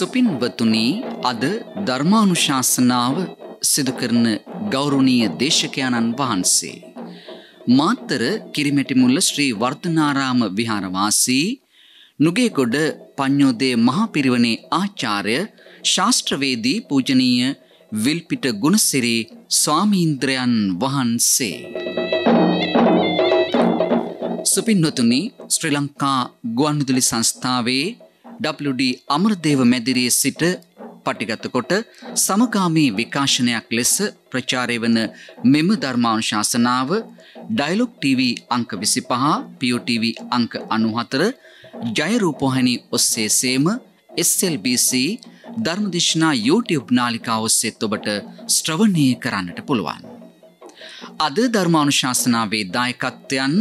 සුපින්වතුනි අද ධර්මානුශාසනාව සිදු කරන ගෞරවනීය දේශකයන්න් වහන්සේ මාතර කිරිමැටිමුල්ල ශ්‍රී වර්ධනාරාම විහාරවාසී නුගේගොඩ පඤ්ඤෝදේ මහපිරිවණේ ආචාර්ය ශාස්ත්‍රවේදී පූජනීය විල්පිට ගුණසිරි ස්වාමීන්ද්‍රයන් වහන්සේ සුපින්නතුනි ශ්‍රී ලංකා ගුවන්විදුලි සංස්ථාවේ WD අමරදේව මැදිරියේ සිට පටිගතකොට සමකාමී විකාශනයක් ලෙස ප්‍රචාරය වන මෙම ධර්මානුශාසනාව ඩයිලොග් TV අංක 25 POTV අංක 94 ජයරූපවාහිනී ඔස්සේ සේම SLBC ධර්මදේශනා YouTube නාලිකාව ඔස්සේ ඔබට ශ්‍රවණය කරන්නට පුළුවන්. අද ධර්මානුශාසනාවේ දායකත්වයන්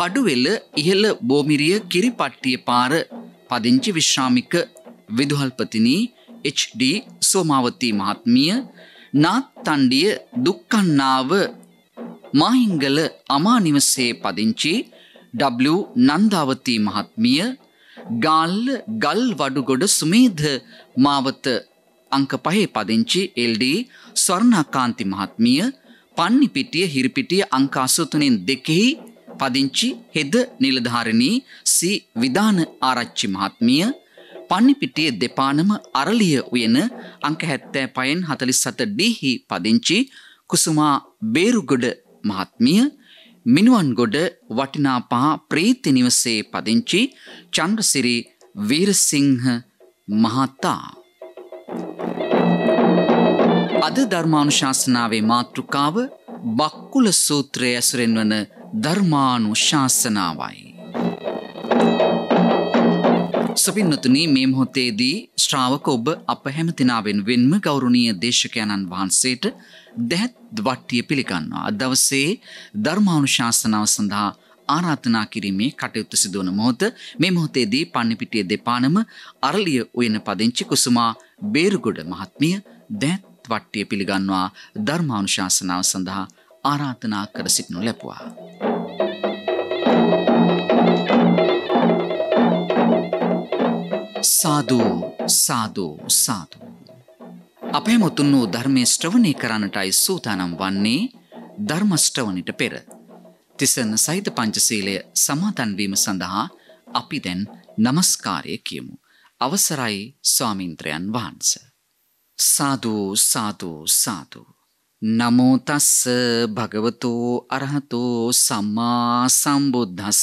කඩුවෙල ඉහළ බෝමිරිය කිරිපට්ටිය පාර පදිංචි විශ්‍රාමික විදුහල්පතිනී HD සෝමාවතී මහත්මිය නාත් තණ්ඩිය දුක්කන්නාව මහිංගල අමා නිවසේ පදිංචි W නන්දාවතී මහත්මිය ගාල්ල ගල් වඩුගොඩ සුමේධ මාවත අංක පහේ පදිංචි LD ස්වර්ණකාන්ති මහත්මිය පන්නිපිටිය හිරිපිටිය අංක 83න් දෙකෙහි පදිංචි හෙද නිලධාරිණී සි විධාන ආරච්චි මහත්මිය පන්නිපිටියේ දෙපානම අරලිය උයන අංක 75න් 47 ඩිහි පදිංචි කුසුමා බේරුගොඩ මහත්මිය මිනුවන්ගොඩ වටිනා පහ ප්‍රීති නිවසේ පදිංචි චන්ද්‍රසිරි වීරසිංහ මහතා අද ධර්මානුශාසනාවේ මාතෘකාව බක්කුල සූත්‍රය ඇසුරෙන් වන ධර්මානු ශාසනාවයි. සපින්නතුනී මේ මොහොතේදී ශ්‍රාවක ඔබ අප හැමතිනාවෙන් වෙන්ම ගෞරවනීය දේශකයන්න් වහන්සේට දැහත් වට්ටිය පිළිගන්නවා. අද දවසේ ධර්මානුශාසනාව සඳහා ආරාධනා කිරීමේ කටයුතු සිදු වන මොහොත මේ මොහොතේදී පන්නිපිටිය දෙපානම අරලිය උයන පදිංචි කුසුමා බේරුගොඩ මහත්මිය දැහත් වට්ටිය පිළිගන්නවා ධර්මානුශාසනාව සඳහා ආරාධනා කර සිටිනු ලැබුවා. සාධූ සාධූ සාධූ. අපේ මුතුන් වූ ධර්මය ශ්‍රවණය කරන්නටයි සූතානම් වන්නේ ධර්මෂ්ටවනට පෙර. තිසන සහිත පංචසීලය සමාතන්වීම සඳහා අපි දැන් නමස්කාරය කියමු. අවසරයි ස්වාමින්ත්‍රයන් වහන්ස. සාධූ සාධූ සාධූ. නමෝතස්ස භගවතෝ අරහතෝ සම්මා සම්බුද්ධස්ස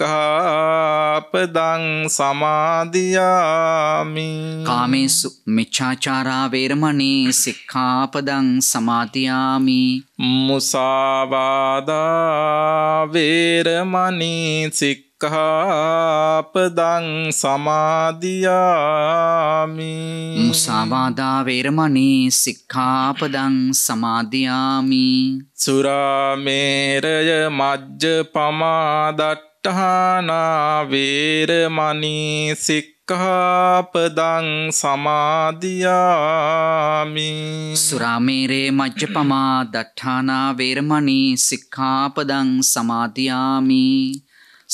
සික්ඛාපදං සමාදියාමි කාමේසු මිච්ඡාචාරා වේරමණී සික්ඛාපදං සමාදියාමි මුසාවාදා වේරමණී සික්ඛාපදං සමාදියාමි මුසාවාදා වේරමණී සික්ඛාපදං සමාදියාමි සුරාමේරය මජ්ජ පමාදත් පට්ටහනාවේරමනී සික්කාපදං සමාධයාමි සුරාමේරේ මජ්්‍ය පමා දට්ඨානාවේරමනී සික්කාපදං සමාධයාමි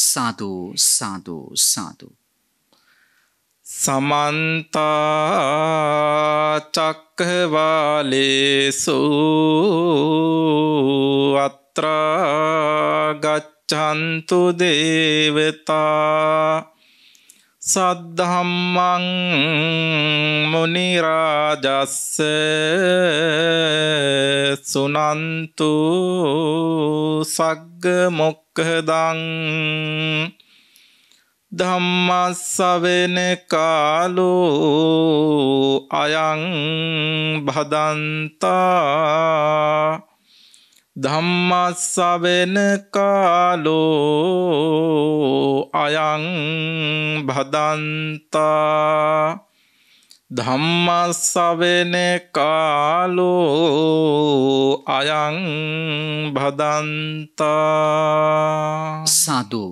සාධූ සාධූ සාධූ සමන්තා චක්කවාලේසු අත්‍රාගච්ච ගච්ඡන්තු දේවතා සද්ධම්මං මුනි රාජස්ස සුනන්තු සග්ග මොක්ඛදං ධම්මස්සවෙන කාලෝ අයං භදන්තා ධම්මස්සවෙන කාලෝ අයං භදන්තා ධම්මස්සවෙන කාලෝ අයං භදන්තා සාදු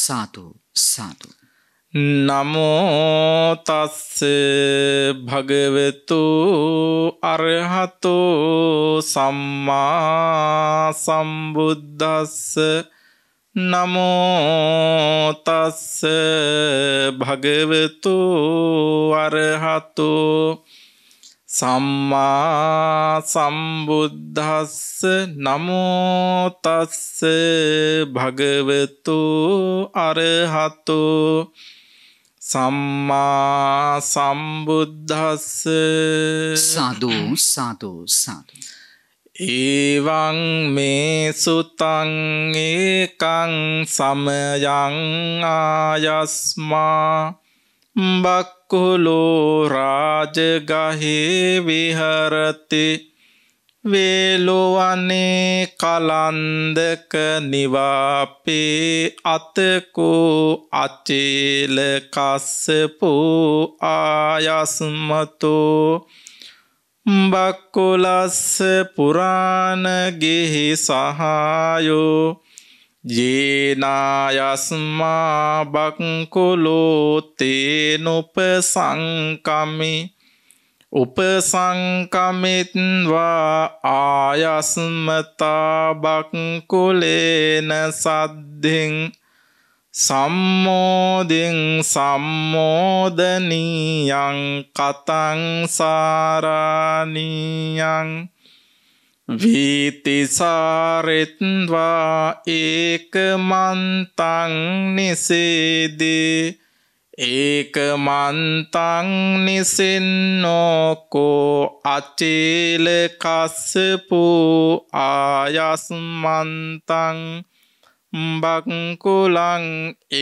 සාදු සාදු නමෝතස්ස භගවෙතු අරහතෝ සම්මා සම්බුද්ධස්ස නමෝතස්ස භගවෙතු අරහතෝ සම්මා සම්බුද්ධස්ස නමෝතස්ස භගවෙතු අරහතෝ සම්මා සම්බුද්ධස්ස සාදු සාදු සාදු ඒවං මේ සුතං ඒකං සමයං ආයස්මා බක්කුලෝ රාජගහේ විහරතේ වේලෝවනේ කලන්දක නිවාපේ අතකෝ අචේල කස්සපෝ ආයස්මතෝ බක්කුලස්ස පුරාණගෙහි සහායෝ ජේනායස්මා බක්කුලෝ තේනුප සංකමි උපසංකමිත්වා ආයස්මතා බක්කුලේන සද්ධෙන් සම්මෝදෙන් සම්මෝදනීයං කතං සාරානීයං වීතිසාරෙත්වා ඒක මන්තං නිසේදේ ඒක මන්තං නිසින්නෝකෝ අචේල කස්සපු ආයස්මන්තං බක්කුලං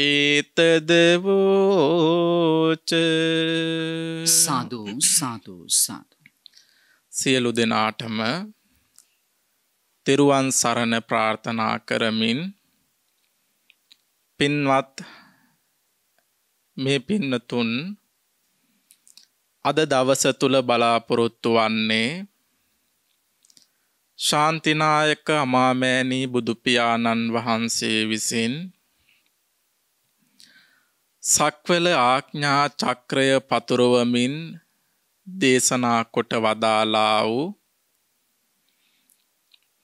ඒතදවෝච සාදූ සාදූ සාදු සියලු දෙනාටම තෙරුවන් සරණ ප්‍රාර්ථනා කරමින් පින්වත් මේ පින්නතුන් අද දවස තුල බලාපොරොත්තු වන්නේ ශාන්තිනායක අමාමෑණී බුදුපියාණන් වහන්සේ විසින් සක්වල ආඥා චක්‍රය පතුරවමින් දේශනා කොට වදාලා වූ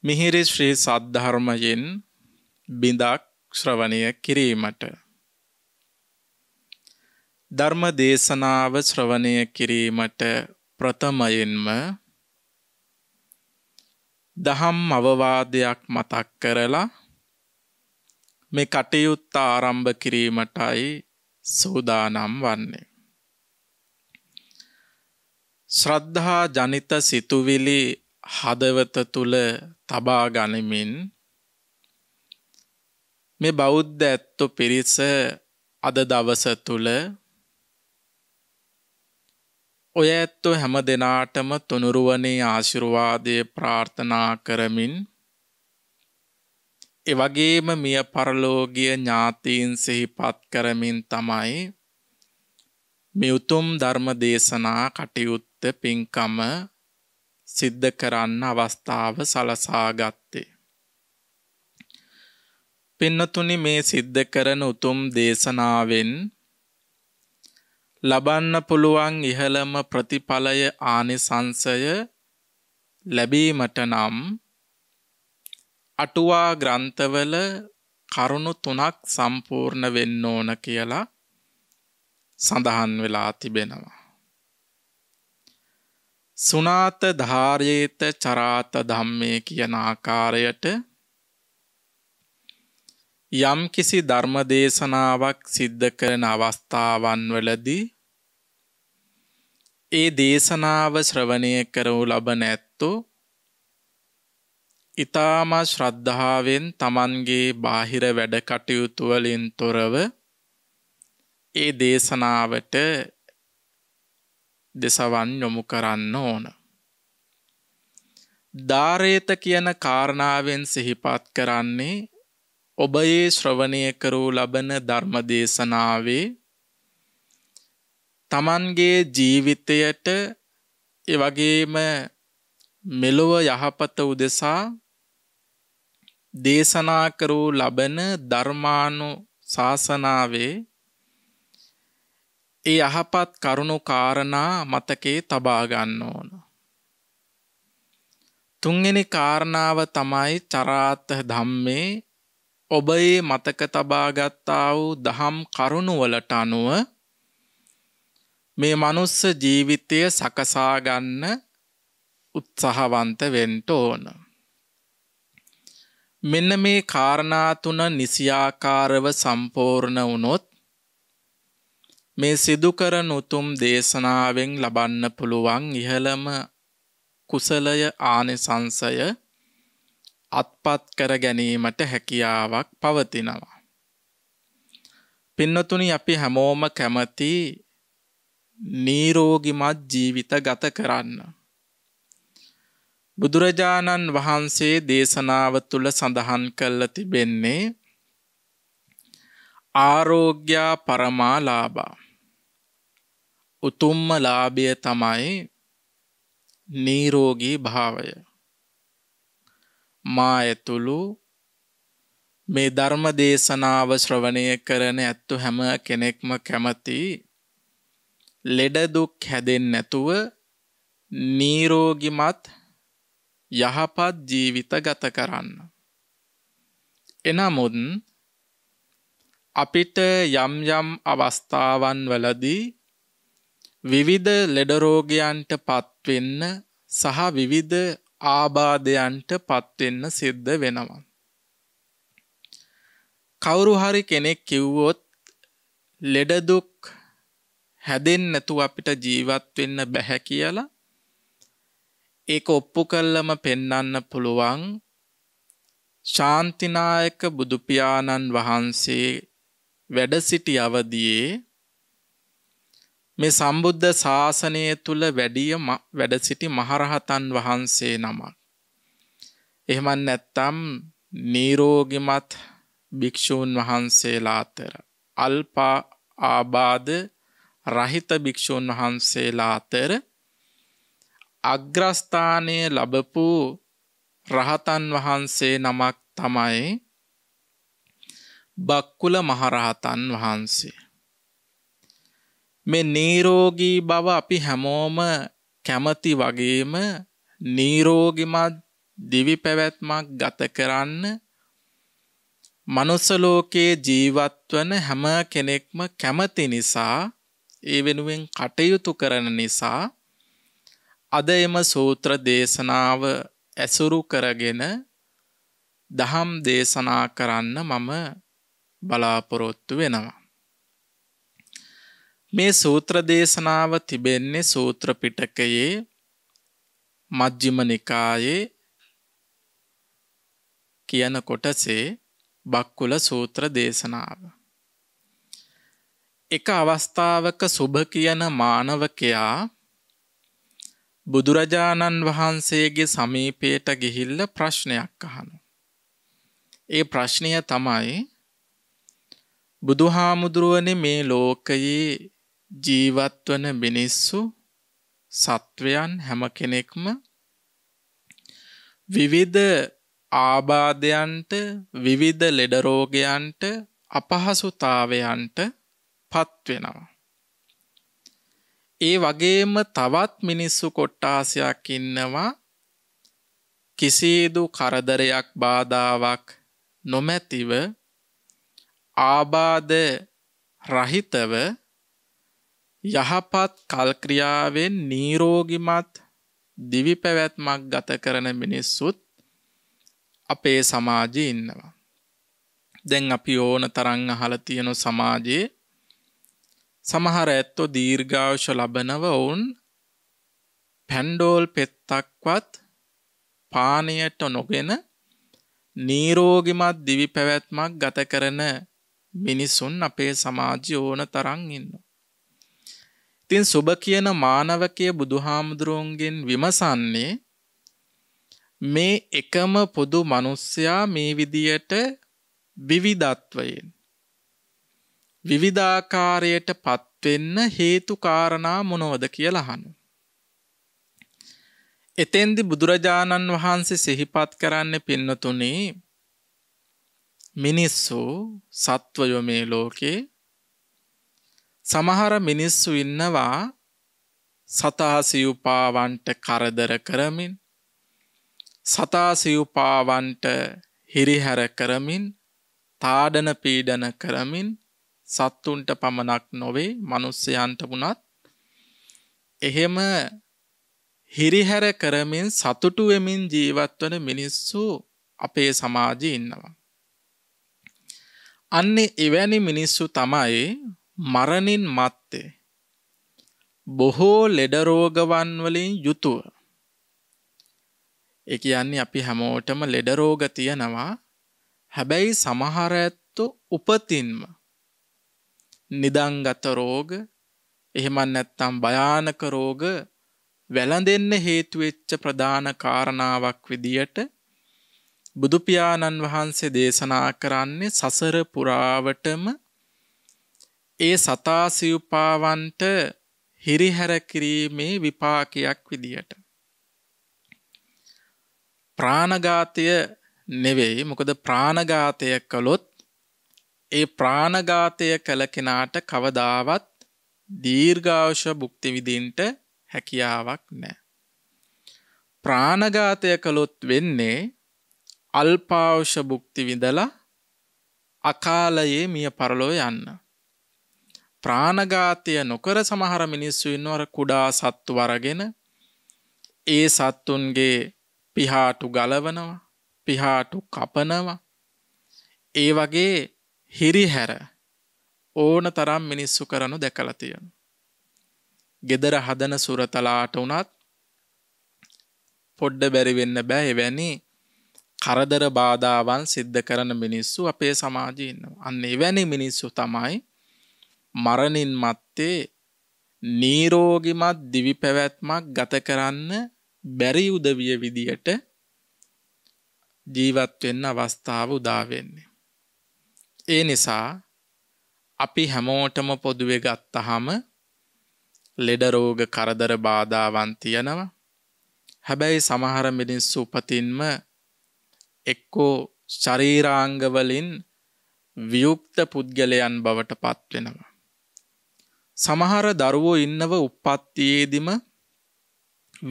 මිහිරි ශ්‍රී සද්ධර්මයෙන් බිඳක් ශ්‍රවණය කිරීමට ධර්ම දේශනාව ශ්‍රවණය කිරීමට ප්‍රථමයෙන්ම දහම් අවවාදයක් මතක් කරලා මේ කටයුත්ත ආරම්භ කිරීමටයි සූදානම් වන්නේ. ශ්‍රද්ධා ජනිත සිතුවිලි හදවත තුළ තබා ගනිමින් මේ බෞද්ධ ඇත්තු පිරිස අද දවස තුළ ඔය ඇත්තෝ හැම දෙනාටම තුනුරුවනේ ආශිර්වාදය ප්‍රාර්ථනා කරමින් එවගේම මිය පරලෝගිය ඥාතීන් සිහිපත් කරමින් තමයි මෙඋතුම් ධර්ම දේශනා කටයුත්ත පින්කම සිද්ධ කරන්න අවස්ථාව සලසාගත්තේ. පින්නතුනි මේ සිද්ධ කරන උතුම් දේශනාවෙන් ලබන්න පුළුවන් ඉහළම ප්‍රතිඵලය ආනිසංසය ලැබීමට නම් අටුවා ග්‍රන්ථවල කරුණු තුනක් සම්පූර්ණ වෙන්න ඕන කියලා සඳහන් වෙලා තිබෙනවා. සුනාත ධාර්යේත චරාත ධම්මේ කියන ආකාරයට යම් කිසි ධර්ම දේශනාවක් සිද්ධ කරන අවස්ථාවන් වලදී ඒ දේශනාව ශ්‍රවණය කරවු ලබ නැත්තෝ ඉතාමා ශ්‍රද්ධාවෙන් තමන්ගේ බාහිර වැඩ කටයුතුවලින් තොරව ඒ දේශනාවට දෙසවන් යොමු කරන්න ඕන. ධාරේත කියන කාරණාවෙන් සිහිපත් කරන්නේ ඔබ ඒ ශ්‍රවණය කරූ ලබන ධර්මදේශනාවේ තමන්ගේ ජීවිතයට එවගේම මෙලොව යහපත උදෙසා දේශනා කරූ ලබන ධර්මානු ශාසනාවේ ඒ යහපත් කරුණු කාරණා මතකේ තබා ගන්න ඕන. තුන්වෙනි කාරණාව තමයි චරාත් ධම්මේ ඔබ ඒ මතක තබා ගත්තා වූ දහම් කරුණු වලට අනුව මේ මනුස්ස ජීවිතය සකසා ගන්න උත්සාහවන්ත වෙන්න ඕන. මෙන්න මේ කාරණා තුන නිසියාකාරව සම්පූර්ණ වුණොත් මේ සිදු කරන උතුම් දේශනාවෙන් ලබන්න පුළුවන් ඉහළම කුසලය ආනිසංසය අත්පත් කර ගැනීමට හැකියාවක් පවතිනවා. පින්නතුනි අපි හැමෝම කැමති නීරෝගිමත් ජීවිත ගත කරන්න. බුදුරජාණන් වහන්සේ දේශනාව තුළ සඳහන් කල්ල තිබෙන්නේ ආරෝග්‍යා පරමාලාබා උතුම්ම ලාභය තමයි නීරෝගී භාවය මා ඇතුළු මේ ධර්ම දේශනාව ශ්‍රවණය කරන ඇත්තු හැම කෙනෙක්ම කැමති ලෙඩදුක් හැදෙන් නැතුව නීරෝගිමත් යහපත් ජීවිත ගත කරන්න. එනමුත් අපිට යම් යම් අවස්ථාවන් වලදී විවිධ ලෙඩරෝගයන්ට පත්වෙන්න සහ විවිධ ආබාධයන්ට පත්වෙන්න සිද්ධ වෙනවා. කවුරු හරි කෙනෙක් කිව්වොත් ලෙඩදුක් හැදෙන් නැතු අපිට ජීවත් වෙන්න බැහැ කියලා ඒක ඔප්පු කල්ලම පෙන්නන්න පුළුවන් ශාන්තිනායක බුදුපියාණන් වහන්සේ වැඩ සිටි අවදියේ මේ සම්බුද්ධ ශාසනය තුල වැඩිය වැඩ සිටි මහරහතන් වහන්සේ නමක්. එහෙම නැත්නම් නිරෝගිමත් භික්ෂූන් වහන්සේලා අතර අල්ප ආබාධ රහිත භික්‍ෂූන් වහන්සේලා අතර අග්‍රස්ථානය ලබපු රහතන් වහන්සේ නමක් තමයි බක්කුල මහරහතන් වහන්සේ. මේ නීරෝගී බව අපි හැමෝම කැමති වගේම නීරෝගිමත් දිවි පැවැත්මක් ගත කරන්න මනුස්සලෝකයේ ජීවත්වන හැම කෙනෙක්ම කැමති නිසා ඒ වෙනුවෙන් කටයුතු කරන නිසා අද එම සූත්‍ර දේශනාව ඇසුරු කරගෙන දහම් දේශනා කරන්න මම බලාපොරොත්තු වෙනවා. මේ සූත්‍ර දේශනාව තිබෙන්නේ සූත්‍ර පිටකයේ මජ්ක්‍ධිම නිකායේ කියන කොටසේ බක්කුල සූත්‍ර දේශනාව. එක අවස්ථාවක සුභ කියන මානවකයා බුදුරජාණන් වහන්සේගේ සමීපයට ගිහිල්ල ප්‍රශ්නයක් අහනු. ඒ ප්‍රශ්නය තමයි බුදුහාමුදුරුවන මේ ලෝකයේ ජීවත්වන මිනිස්සු සත්වයන් හැම කෙනෙක්ම විවිධ ආබාධයන්ට විවිධ ලෙඩරෝගයන්ට අපහසුතාවයන්ට පත්වෙනවා. ඒ වගේම තවත් මිනිස්සු කොට්ටාසයක් ඉන්නවා කිසිදු කරදරයක් බාධාවක් නොමැතිව ආබාධ රහිතව යහපත් කල්ක්‍රියාවෙන් නීරෝගිමත් දිවි පැවැත්මක් ගත කරන මිනිස්සුත් අපේ සමාජය ඉන්නවා. දැන් අපි ඕන තරං අහල තියෙනු සමාජයේ සමහර ඇත්තෝ දීර්ඝාවශ ලබනව ඔවුන් පැන්ඩෝල් පෙත්තක්වත් පානයට නොගෙන නීරෝගිමත් දිවි පැවැත්මක් ගත කරන මිනිසුන් අපේ සමාජය ඕන තරන් ඉන්න. ඉතින් සුබ කියන මානවකය බුදුහාමුදුරුවන්ගෙන් විමසන්නේ මේ එකම පොදු මනුස්සයා මේ විදියට විවිධත්වයෙන් විවිධාකාරයට පත්වෙන්න හේතුකාරණා මොනවද කියලහනු. එතෙන්දි බුදුරජාණන් වහන්සේ සිහිපත් කරන්න පින්නතුනේ මිනිස්සු සත්වයො මේ ලෝකේ සමහර මිනිස්සු ඉන්නවා සතාසිව්පාවන්ට කරදර කරමින් සතාසිව්පාවන්ට හිරිහැර කරමින් තාඩන පීඩන කරමින් සත්තුන්ට පමණක් නොවේ මනුස්සයන්ට වුණත් එහෙම හිරිහැර කරමින් සතුටු වෙමින් ජීවත්වන මිනිස්සු අපේ සමාජයේ ඉන්නවා. අන්නේ එවැනි මිනිස්සු තමයි මරණින් මත්තේ. බොහෝ ලෙඩ රෝගවන් වලින් යුතුව. ඒ කියන්නේ අපි හැමෝටම ලෙඩ රෝග තියෙනවා. හැබැයි සමහර ඇත්තෝ උපතින්ම නිදංගත රෝග එහෙමත් නැත්තම් භයානක රෝග වැළඳෙන්න හේතු වෙච්ච ප්‍රධාන කාරණාවක් විදියට බුදු පියාණන් වහන්සේ දේශනා කරන්නේ සසර පුරාවටම ඒ සතා සිව්පාවන්ට හිරිහැර කිරීමේ විපාකයක් විදියට ප්‍රාණඝාතය නෙවෙයි මොකද ප්‍රාණඝාතය කළොත් ඒ ප්‍රාණඝාතය කළ කෙනාට කවදාවත් දීර්ඝායුෂ භුක්ති විඳින්නට හැකියාවක් නැහැ. ප්‍රාණඝාතය කළොත් වෙන්නේ අල්පායුෂ භුක්ති විඳලා අකාලයේ මිය පරලෝ යන්න. ප්‍රාණඝාතය නොකර සමහර මිනිස්සු ඉන්නවර කුඩා සත්තු වරගෙන ඒ සත්තුන්ගේ පිහාටු ගලවනවා පිහාටු කපනවා ඒ වගේ හිරිහැර ඕන තරම් මිනිස්සු කරනු දැකලා තියෙන. ගෙදර හදන සුරතලාට වුණත් පොඩ්ඩ බැරි වෙන්න බෑ එවැනි කරදර බාධාවන් සිද්ධ කරන මිනිස්සු අපේ සමාජයේ ඉන්නවා. අන්න එවැනි මිනිස්සු තමයි මරණින් මත්තේ නීරෝගිමත් දිවි පැවැත්මක් ගත කරන්න බැරි උදවිය විදියට ජීවත් වෙන්න අවස්ථාව උදා වෙන්නේ. ඒ නිසා අපි හැමෝටම පොදුවේ ගත්තහම ලෙඩ රෝග කරදර බාධාවන් තියෙනවා. හැබැයි සමහර මිනිස්සු උපතින්ම එක්කෝ ශරීරාංග වලින් වියුක්ත පුද්ගලයන් බවට පත්වෙනවා. සමහර දරුවෝ ඉන්නව උප්පත්තියේදිම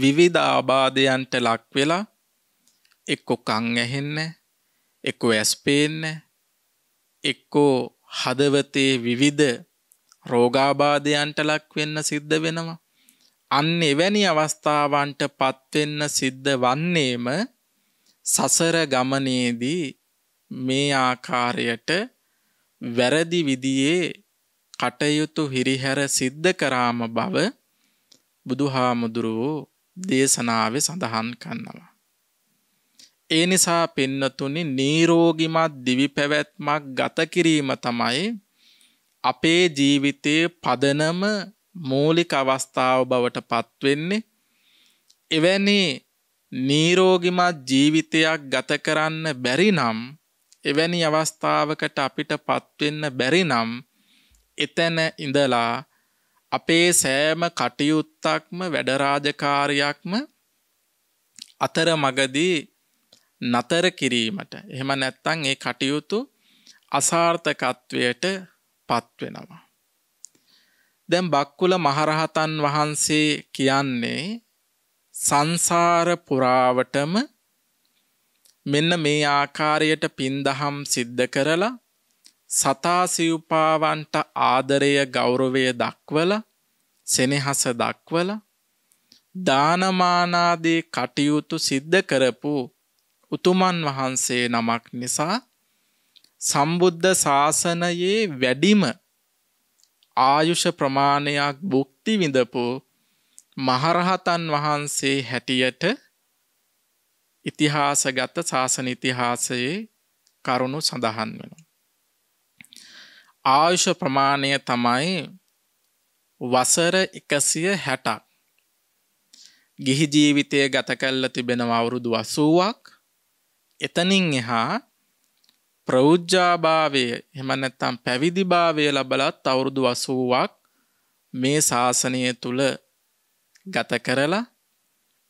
විවිධ ආබාධයන්ට ලක් වෙලා එක්ක කං ඇහෙන්නේ එක්ක ඇස් පේන්නේ එක්කෝ හදවතේ විවිධ රෝගාබාධයන්ට ලක් වෙන්න සිද්ධ වෙනවා. අන්න එවැනි අවස්ථාවන්ට පත්වෙන්න සිද්ධ වන්නේම සසර ගමනේදී මේ ආකාරයට වැරදි විදියේ කටයුතු හිරිහැර සිද්ධ කරාම බව බුදුහාමුදුරුවෝ දේශනාවේ සඳහන් කන්නවා. ඒ නිසා පින්නතුනි නීරෝගිමත් දිවි පැවැත්මක් ගත කිරීම තමයි අපේ ජීවිතයේ පදනම මූලික අවස්ථාව බවට පත්වෙන්නේ එවැනි නීරෝගිමත් ජීවිතයක් ගත කරන්න බැරි නම් එවැනි අවස්ථාවකට අපිට පත්වෙන්න බැරි නම් එතැන ඉඳලා අපේ සෑම කටයුත්තක්ම වැඩරාජකාරයක්ම අතර මගදී නතර කිරීමට එහෙම නැත්තං ඒ කටයුතු අසාර්ථකත්වයට පත්වෙනවා. දැන් බක්කුල මහරහතන් වහන්සේ කියන්නේ සංසාර පුරාවටම මෙන්න මේ ආකාරයට පින්දහම් සිද්ධ කරලා සතා සිව්පාවන්ට ආදරය ගෞරවය දක්වල සෙනෙහස දක්වල දානමානාදී කටයුතු සිද්ධ කරපු උතුමන් වහන්සේ නමක් නිසා සම්බුද්ධ ශාසනයේ වැඩිම ආයුෂ ප්‍රමාණයක් භුක්ති විඳපු මහරහතන් වහන්සේ හැටියට ඉතිහාසගත ශාසන ඉතිහාසයේ කරුණු සඳහන් වෙනවා. ආයුෂ ප්‍රමාණය තමයි වසර එකසිය හැටක්. ගිහි ජීවිතය ගත කල්ල තිබෙනව අවුරුදු අසුවක් එතනින් එහා ප්‍රෞජ්ජාභාවය එහෙම නැත්නම් පැවිදි භාවය ලැබලත් අවුරුදු 80ක් මේ ශාසනය තුල ගත කරලා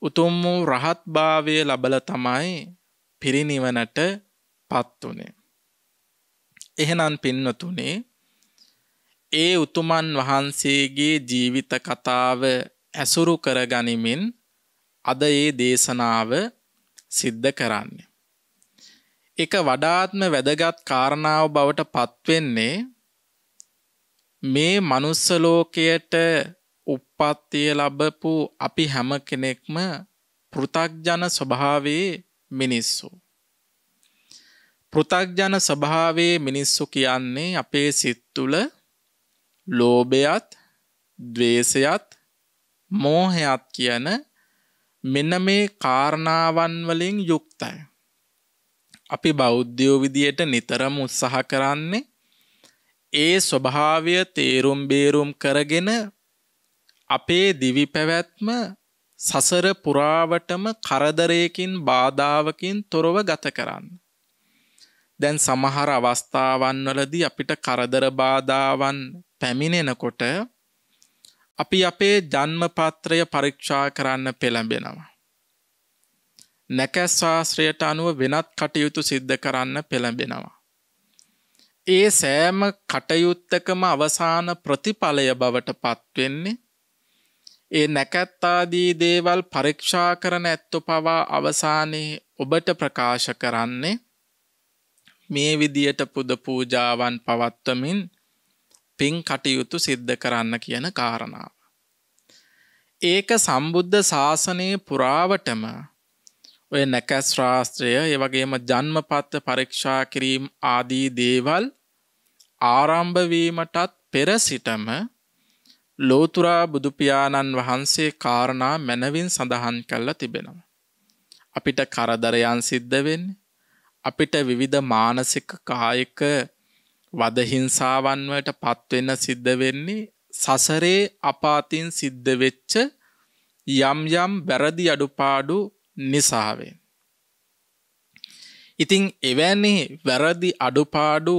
උතුම් වූ රහත් භාවය ලැබලා තමයි පිරිණිවනට පත් උනේ. එහෙනම් පින්නතුනේ ඒ උතුමන් වහන්සේගේ ජීවිත කතාව ඇසුරු කරගනිමින් අද ඒ දේශනාව සිද්ධ කරන්නේ. එක වඩාත්ම වැදගත් කාරණාව බවට පත්වෙන්නේ මේ මනුස්ස ලෝකයට උප්පත්තිය ලැබපු අපි හැම කෙනෙක්ම පෘථග්ජන ස්වභාවයේ මිනිස්සු. පෘථග්ජන ස්වභාවයේ මිනිස්සු කියන්නේ අපේ සිත් තුළ ලෝභයත්, ద్వේෂයත්, මෝහයත් කියන මෙන්න මේ කාරණාවන් වලින් යුක්තයි. අපි බෞද්ධයෝ විදියට නිතරම උත්සාහ කරන්නේ ඒ ස්වභාවය තේරුම් බේරුම් කරගෙන අපේ දිවි පැවැත්ම සසර පුරාවටම කරදරයකින් බාධාවකින් තොරව ගත කරන්න. දැන් සමහර අවස්ථාවන් වලදී අපිට කරදර බාධාවන් පැමිණෙනකොට අපි අපේ ජන්මපත්‍රය පරීක්ෂා කරන්න පෙළඹෙනවා. නැකැස් ශාස්ත්‍රයට අනුව වෙනත් කටයුතු සිද්ධ කරන්න පෙළඹෙනවා. ඒ සෑම කටයුත්තකම අවසාන ප්‍රතිඵලය බවට පත්වෙන්නේ ඒ නැකැත්තාදී දේවල් පරීක්ෂා කරන ඇත්තු පවා අවසානයේ ඔබට ප්‍රකාශ කරන්නේ මේ විදියට පුද පූජාවන් පවත්වමින් පින් කටයුතු සිද්ධ කරන්න කියන කාරණාව. ඒක සම්බුද්ධ ශාසනයේ පුරාවටම ඔය නැකැස් ශාස්ත්‍රය ඒ වගේම ජන්මපත්ත පරීක්ෂා කිරීම් ආදී දේවල් ආරම්භවීමටත් පෙර සිටම ලෝතුරා බුදුපියාණන් වහන්සේ කාරණා මැනවින් සඳහන් කල්ලා තිබෙනවා. අපිට කරදරයන් සිද්ධ වෙන්නේ. අපිට විවිධ මානසික කායික වදහිංසාවන්වට පත්වෙන්න සිද්ධ වෙන්නේ සසරේ අපාතින් සිද්ධ වෙච්ච යම් යම් බැරදි අඩුපාඩු නිසාවේ. ඉතිං එවැනි වැරදි අඩුපාඩු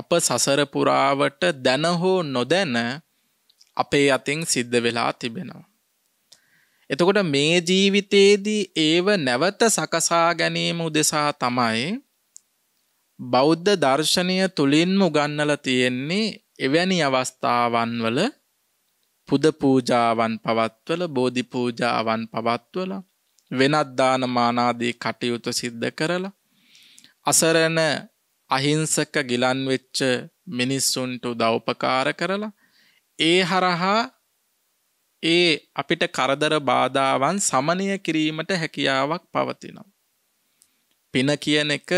අප සසරපුරාවට දැන හෝ නොදැන අපේ අතින් සිද්ධ වෙලා තිබෙනවා. එතකොට මේ ජීවිතයේදී ඒව නැවත සකසා ගැනීම උදෙසා තමයි බෞද්ධ දර්ශනය තුළින්ම උගන්නල තියෙන්නේ එවැනි අවස්ථාවන්වල පුද පූජාවන් පවත්වල බෝධි පූජාවන් පවත්වලා වෙනත් දානමානාදී කටයුතු සිද්ධ කරලා අසරණ අහිංසක ගිලන් වෙච්ච මිනිස්සුන්ට උදව්පකාර කරලා ඒ හරහා ඒ අපිට කරදර බාධාවන් සමනය කිරීමට හැකියාවක් පවතිනවා. පින කියන එක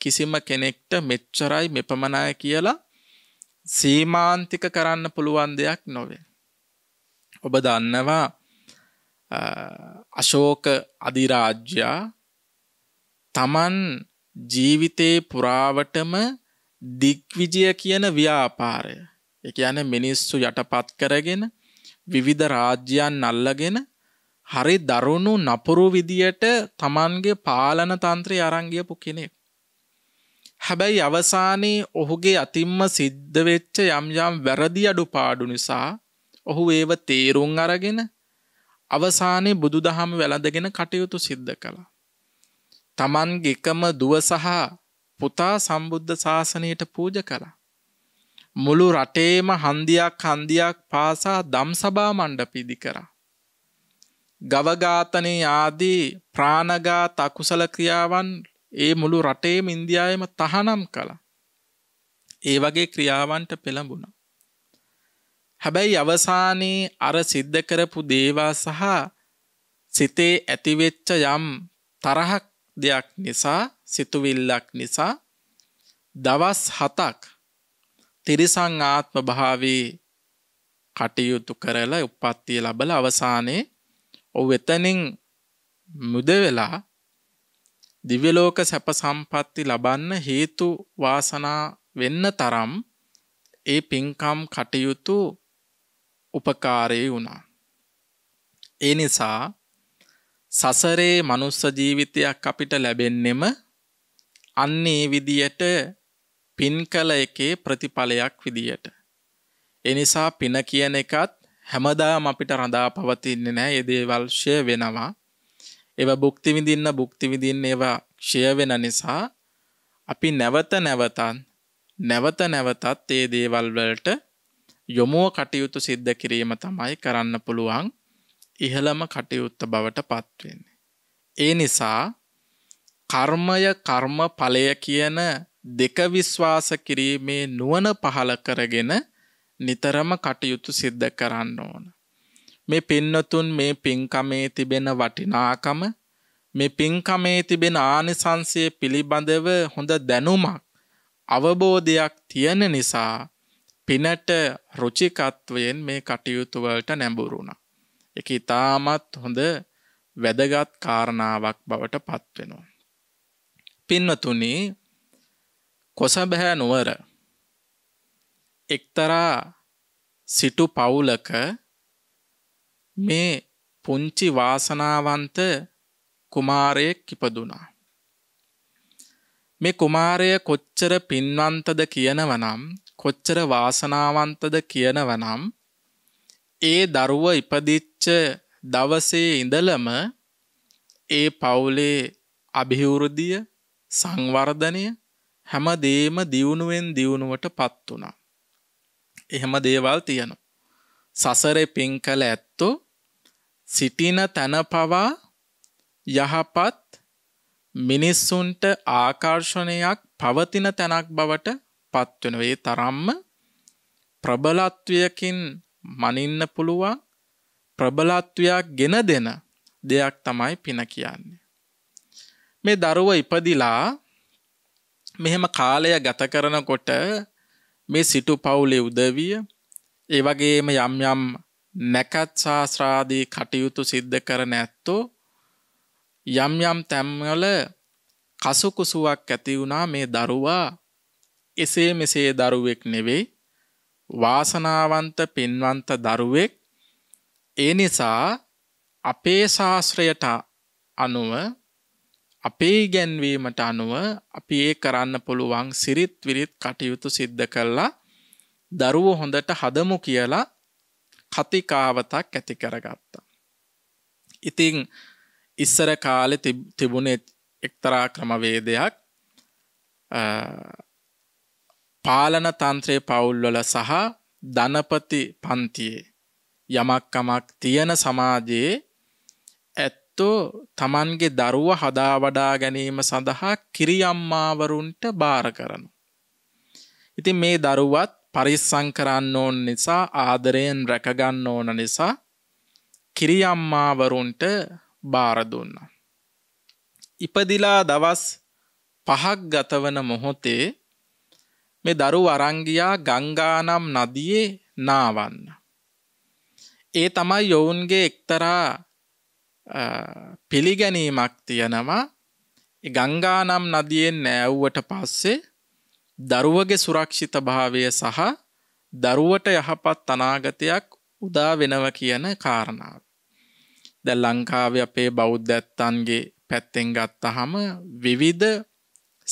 කිසිම කෙනෙක්ට මෙච්චරයි මෙපමණය කියලා සීමාන්තික කරන්න පුළුවන් දෙයක් නොවේ. ඔබ දන්නවා අශෝක අධිරාජ්‍යා තමන් ජීවිතේ පුරාවටම දික්විජය කියන ව්‍යාපාරය එක යන මිනිස්සු යටපත් කරගෙන විවිධ රාජ්‍යයන් අල්ලගෙන හරි දරුණු නපුරු විදියට තමන්ගේ පාලන තන්ත්‍රය අරංගියපු කෙනෙක්. හැබැයි අවසානයේ ඔහුගේ අතිම්ම සිද්ධ වෙච්ච යම් යම් වැරදි අඩුපාඩු නිසා ඔහු ඒව තේරුම් අරගෙන අවසානයේ බුදුදහම වැළඳගෙන කටයුතු සිද්ධ කළා. තමන්ගේ එකම දුව සහ පුතා සම්බුද්ධ ශාසනයට පූජ කළා. මුළු රටේම හන්දියක් හන්දියක් පාසා දම් සභා මණ්ඩප ඉදි කරා. ගවඝාතනයේ ආදී ප්‍රාණඝාත අකුසල ක්‍රියාවන් ඒ මුළු රටේම ඉන්දියාවේම තහනම් කළා. ඒ වගේ ක්‍රියාවන්ට පෙළඹුණා. හැබැයි අවසානයේ අර සිද්ධ කරපු දේවා සහ සිතේ ඇතිවෙච්ච යම් තරහක් දෙයක් නිසා සිතුවිල්ලක් නිසා දවස් හතක් තිරිසං ආත්ම භාවේ කටයුතු කරලා උපත්තිය ලබල අවසානයේ ඔව් එතනින් මුද වෙලා දිව්‍යලෝක සැප සම්පatti ලබන්න හේතු වාසනා වෙන්න තරම් ඒ පින්කම් කටයුතු උපකාරී වුණා. ඒ නිසා සසරේ මනුස්ස ජීවිතයක් අපිට ලැබෙන්නෙම අන්න ඒ විදියට පින් කළ එකේ ප්‍රතිඵලයක් විදියට. එනිසා පින කියන එකත් හැමදාම අපිට රඳා පවතින්නේ නෑ ඒ දේවල් ෂය වෙනවා. ඒව භුක්ති විඳින්න භුක්ති විඳින්න ඒවා ෂය වෙන නිසා අපි නැවත නැවතත් නැවත නැවතත් ඒ දේවල් වලට යොමුව කටයුතු සිද්ධ කිරීම තමයි කරන්න පුළුවන් ඉහළම කටයුත්ත බවට පත්වෙන්නේ. ඒ නිසා කර්මය කර්ම ඵලය කියන දෙක විශ්වාස කිරීමේ නුවන පහළ කරගෙන නිතරම කටයුතු සිද්ධ කරන්න ඕන. මේ පින්නතුන් මේ පින්කමේ තිබෙන වටිනාකම මේ පින්කමේ තිබෙන ආනිසංසය පිළිබඳව හොඳ දැනුමක් අවබෝධයක් තියෙන නිසා පිනට රුචිකත්වයෙන් මේ කටයුතුවලට නැඹුරුණ. එක ඉතාමත් හොඳ වැදගත් කාරණාවක් බවට පත්වෙනවා. පින්වතුනි කොසබැහැ නුවර එක්තරා සිටු පවුලක මේ පුංචි වාසනාවන්ත කුමාරයෙක් කිපදුනා. මේ කුමාරය කොච්චර පින්වන්තද කියනවනම් කොච්චර වාසනාවන්තද කියනවනම් ඒ දරුව ඉපදිච්ච දවසේ ඉඳලම ඒ පවුලේ අභිවෘද්ධිය සංවර්ධනය හැමදේම දියුණුවෙන් දියුණුවට පත් වුණා. එහෙම දේවල් තියෙනවා. සසරේ පින් කළ ඇත්තෝ සිටින තැන පවා යහපත් මිනිස්සුන්ට ආකර්ෂණයක් පවතින තැනක් බවට පත්වෙන ඒ තරම්ම ප්‍රබලත්වයකින් මනින්න පුළුවන් ප්‍රබලත්වයක් ගෙන දෙන දෙයක් තමයි පින කියන්නේ. මේ දරුව ඉපදිලා මෙහෙම කාලය ගත කරනකොට මේ සිටු පවුලේ උදවිය ඒ වගේම යම් යම් නැකත් ශාස්ත්‍රාදී කටයුතු සිද්ධ කරන ඇත්තෝ යම් යම් තැම්වල කසුකුසුවක් ඇති වුණා මේ දරුවා එසේ මෙසේ දරුවෙක් නෙවෙයි වාසනාවන්ත පින්වන්ත දරුවෙක් ඒ නිසා අපේ ශාස්ත්‍රයට අනුව අපේ ඉගැන්වීමට අනුව අපි ඒ කරන්න පුළුවන් සිරිත් විරිත් කටයුතු සිද්ධ කළා දරුවෝ හොඳට හදමු කියලා කතිකාවතක් ඇති කරගත්තා. ඉතින් ඉස්සර කාලෙ තිබුණේ එක්තරා ක්‍රමවේදයක් පාලන තන්ත්‍රයේ පවුල්වල සහ ධනපති පන්තියේ යමක්කමක් තියෙන සමාජයේ ඇත්තෝ තමන්ගේ දරුව හදා වඩා ගැනීම සඳහා කිරියම්මාවරුන්ට බාර කරනු. ඉතින් මේ දරුවත් පරිස්සං කරන්න ඕන නිසා ආදරයෙන් රැකගන්න ඕන නිසා කිරියම්මාවරුන්ට බාරදුන්න. ඉපදිලා දවස් පහක් ගතවන මොහොතේ මේ දරු වරංගියා ගංගානම් නදියේ නාවන්න. ඒ තමයි යොවුන්ගේ එක්තරා පිළිගැනීමක් තියෙනවා ගංගානම් නදියෙන් නෑව්වට පස්සේ දරුවගේ සුරක්ෂිත භාවය සහ දරුවට යහපත් අනාගතයක් උදා වෙනව කියන කාරණාව. දැ ලංකාව අපේ බෞද්ධත්තන්ගේ පැත්තෙන් ගත්තහම විවිධ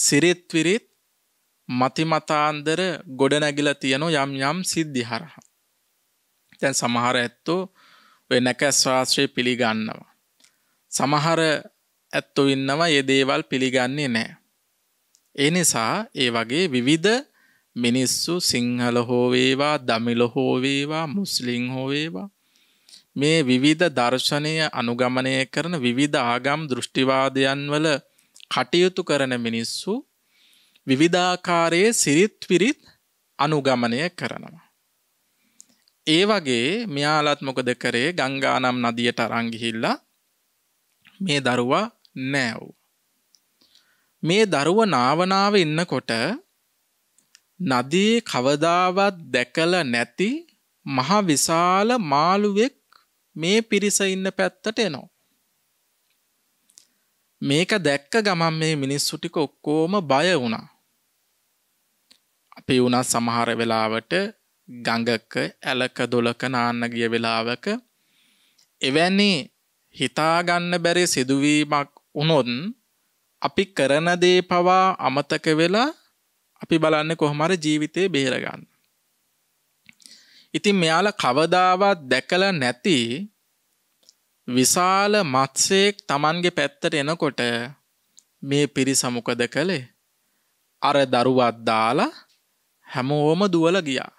සිරිත්විරිත් මතිමතාන්දර ගොඩ නැගිල තියනු යම් යම් සිද්ධි හරහ. තැන් සමහර ඇත්තෝ ඔය නැකැස් ශාස්ත්‍රය පිළිගන්නවා. සමහර ඇත්තු ඉන්නවා ඒ දේවල් පිළිගන්නේ නෑ. ඒ නිසා ඒ වගේ විවිධ මිනිස්සු සිංහල හෝවේවා දමිල හෝවේවා මුස්ලිං හෝවේවා මේ විවිධ දර්ශනය අනුගමනය කරන විවිධ ආගම් දෘෂ්ටිවාදයන් වල කටයුතු කරන මිනිස්සු විවිධාකාරයේ සිරිත් විරිත් අනුගමනය කරනවා. ඒ වගේ මෙයාලත් මොකද කරේ ගංගානම් නදියට අරංගිහිල්ලා මේ දරුවා නෑව්. මේ දරුව නාවනාව ඉන්නකොට නදී කවදාවත් දැකල නැති මහ විශාල මාළුවෙක් මේ පිරිස ඉන්න පැත්තට එනවා. මේක දැක්ක ගමන් මේ මිනිස්සු ටික ඔක්කොම බය වුණා. අපි වුණත් සමහර වෙලාවට ගඟක ඇලක දොලක නාන්න ගිය වෙලාවක එවැනි හිතාගන්න බැරි සිදුවීමක් වුණොත් අපි කරන දේ පවා අමතක වෙලා අපි බලන්න කොහොමර ජීවිතය බේරගන්න. ඉතින් මෙයාල කවදාවත් දැකල නැති විශාල මත්සයෙක් තමන්ගේ පැත්තට එනකොට මේ පිරිසමුකද කළේ අර දරුවත් දාලා හැමෝම දුවල ගියා.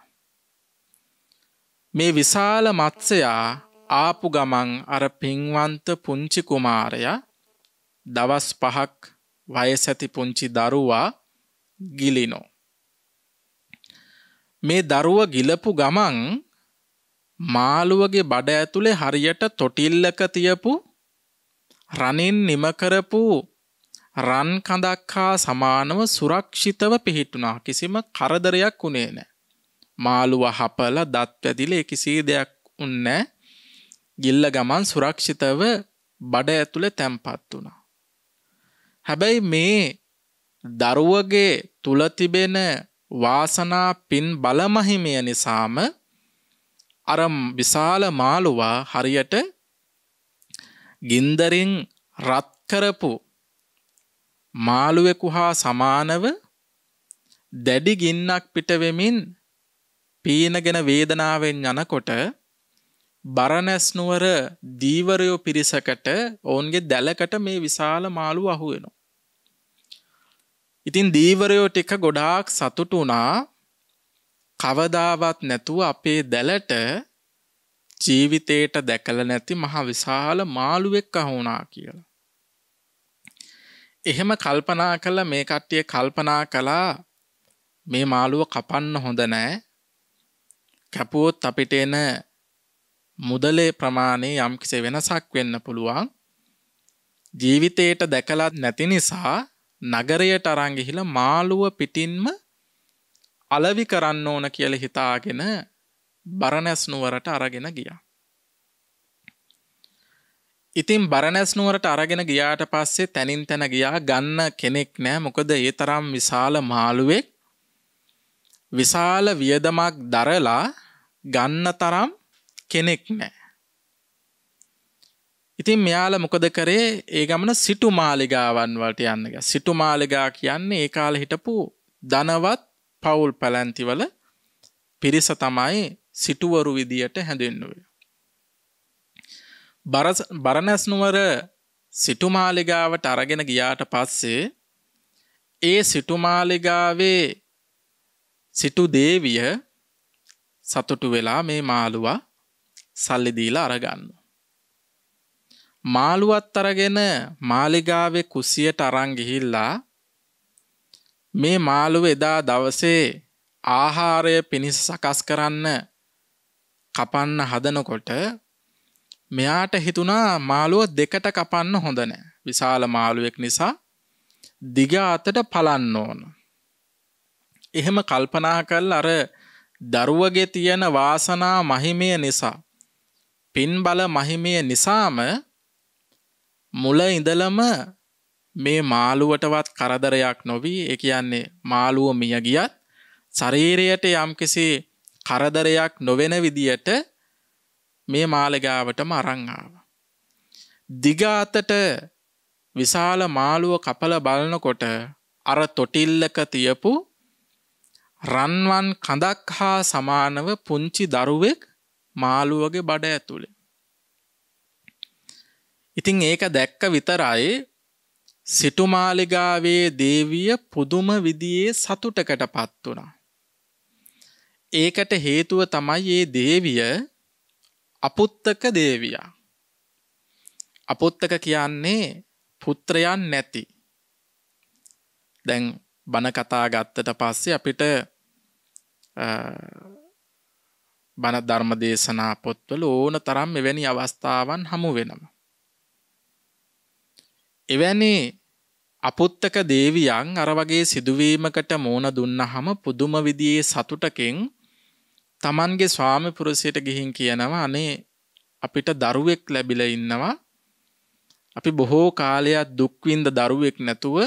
මේ විශාල මත්සයා ආපු ගමන් අර පින්වන්ත පුංචි කුමාරයා දවස් පහක් වයසැති පුංචි දරුවා ගිලිනෝ. මේ දරුව ගිලපු ගමන් මාළුවගේ බඩ ඇතුළේ හරියට තොටිල්ලක තියපු රණින් නිමකරපු රන් කඳක් හා සමානව සුරක්ෂිතව පිහිටුනා කිසිම කරදරයක් වුණේ නෑ. මාළුව හපල දත් වැදිල කිසි දෙයක් උන්නෑ ගිල්ල ගමන් සුරක්ෂිතව බඩ ඇතුළ තැම්පත් වුණා. හැබැයි මේ දරුවගේ තුළතිබෙන වාසනා පින් බලමහිමය නිසාම අරම් විශාල මාළුවා හරියට ගින්දරින් රත්කරපු මාළුවෙකු හා සමානව දැඩි ගින්නක් පිටවෙමින් පීනගෙන වේදනාවෙන් යනකොට බරණැස් නුවර දීවරයෝ පිරිසකට ඔවුන්ගේ දැලකට මේ විශාල මාළු අහුවෙනවා. ඉතින් දීවරයෝ ටික ගොඩාක් සතුටු වුණා. කවදාවත් නැතුව අපේ දැලට ජීවිතේට දැකලා නැති මහ විශාල මාළුවෙක් අහු වුණා කියලා. එහෙම කල්පනා කළ මේ කට්ටිය කල්පනා කළා මේ මාළුව කපන්න හොඳ නෑ කැපුවොත් අපිට එන මුදලේ ප්‍රමාණය යම්කිසි වෙනසක් වෙන්න පුළුවන් ජීවිතයට දැකලත් නැති නිසා නගරයට අරංගිහිල මාළුව පිටින්ම අලවි කරන්න ඕන කියල හිතාගෙන බරණැස්නුවරට අරගෙන ගියා. ඉතින් බරණැස්නුවරට අරගෙන ගියාට පස්සේ තැනින් තැන ගියා ගන්න කෙනෙක් නෑ මොකද ඒ තරම් විශාල මාළුවෙක් විශාල වියදමක් දරලා ගන්න තරම් කෙනෙක් නෑ. ඉතින් මෙයාල මොකද කරේ ඒ ගමන සිටු මාලිගාවන් වලට යන්නක සිටු මාලිගා කියන්නේ ඒ කාල හිටපු දනවත් පවුල් පැලැන්තිවල පිරිස තමයි සිටුවරු විදියට හැඳින්නුවේ. බරණැස්නුවර සිටුමාලිගාවට අරගෙන ගියාට පස්සේ ඒ සිටුමාලිගාවේ සිටු දේවිය සතුටු වෙලා මේ මාළුවා සල්ලි දීලා අරගන්න. මාළුවත් අරගෙන මාලිගාවේ කුසියට අරන් ගිහිල්ලා මේ මාළුව එදා දවසේ ආහාරය පිණිස සකස් කරන්න කපන්න හදනකොට මෙයාට හිතුණා මාළුව දෙකට කපන්න හොඳ නෑ. විශාල මාළුවෙක් නිසා දිග අතට පලන්න ඕන. එහෙම කල්පනා කල් අර දරුවගේ තියෙන වාසනා මහිමය නිසා පින් බල මහිමය නිසාම මුල ඉඳලම මේ මාළුවටවත් කරදරයක් නොවී ඒ කියන්නේ මාළුව මිය ගියත් ශරීරයට යම්කිසි කරදරයක් නොවන විදියට මේ මාලගාවටම අරංආාව. දිගාතට විශාල මාළුව කපල බලනකොට අර තොටිල්ලක තියපු රන්වන් කඳක් හා සමානව පුංචි දරුවෙක් මාළුවගේ බඩ ඇතුළේ. ඉතිං ඒක දැක්ක විතරයි සිටුමාලිගාවේ දේවිය පුදුම විදියේ සතුටකට පත් වුණා. ඒකට හේතුව තමයි ඒ දේවිය අපුත්තක දේවියා. අපොත්තක කියන්නේ පුත්‍රයන් නැති. දැන් බණ කතා ගත්තට පස්සේ අපිට බණ ධර්ම දේශනා පොත්වල ඕන තරම් මෙවැනි අවස්ථාවන් හමු වෙනවා. එවැනි අපුත්තක දේවියන් අර වගේ සිදුවීමකට මෝන දුන්නහම පුදුම විදියේ සතුටකින් තමන්ගේ ස්වාමි පුරුසයට ගිහින් කියනවා අනේ අපිට දරුවෙක් ලැබිල ඉන්නවා අපි බොහෝ කාලයක් දුක්වින්ද දරුවෙක් නැතුව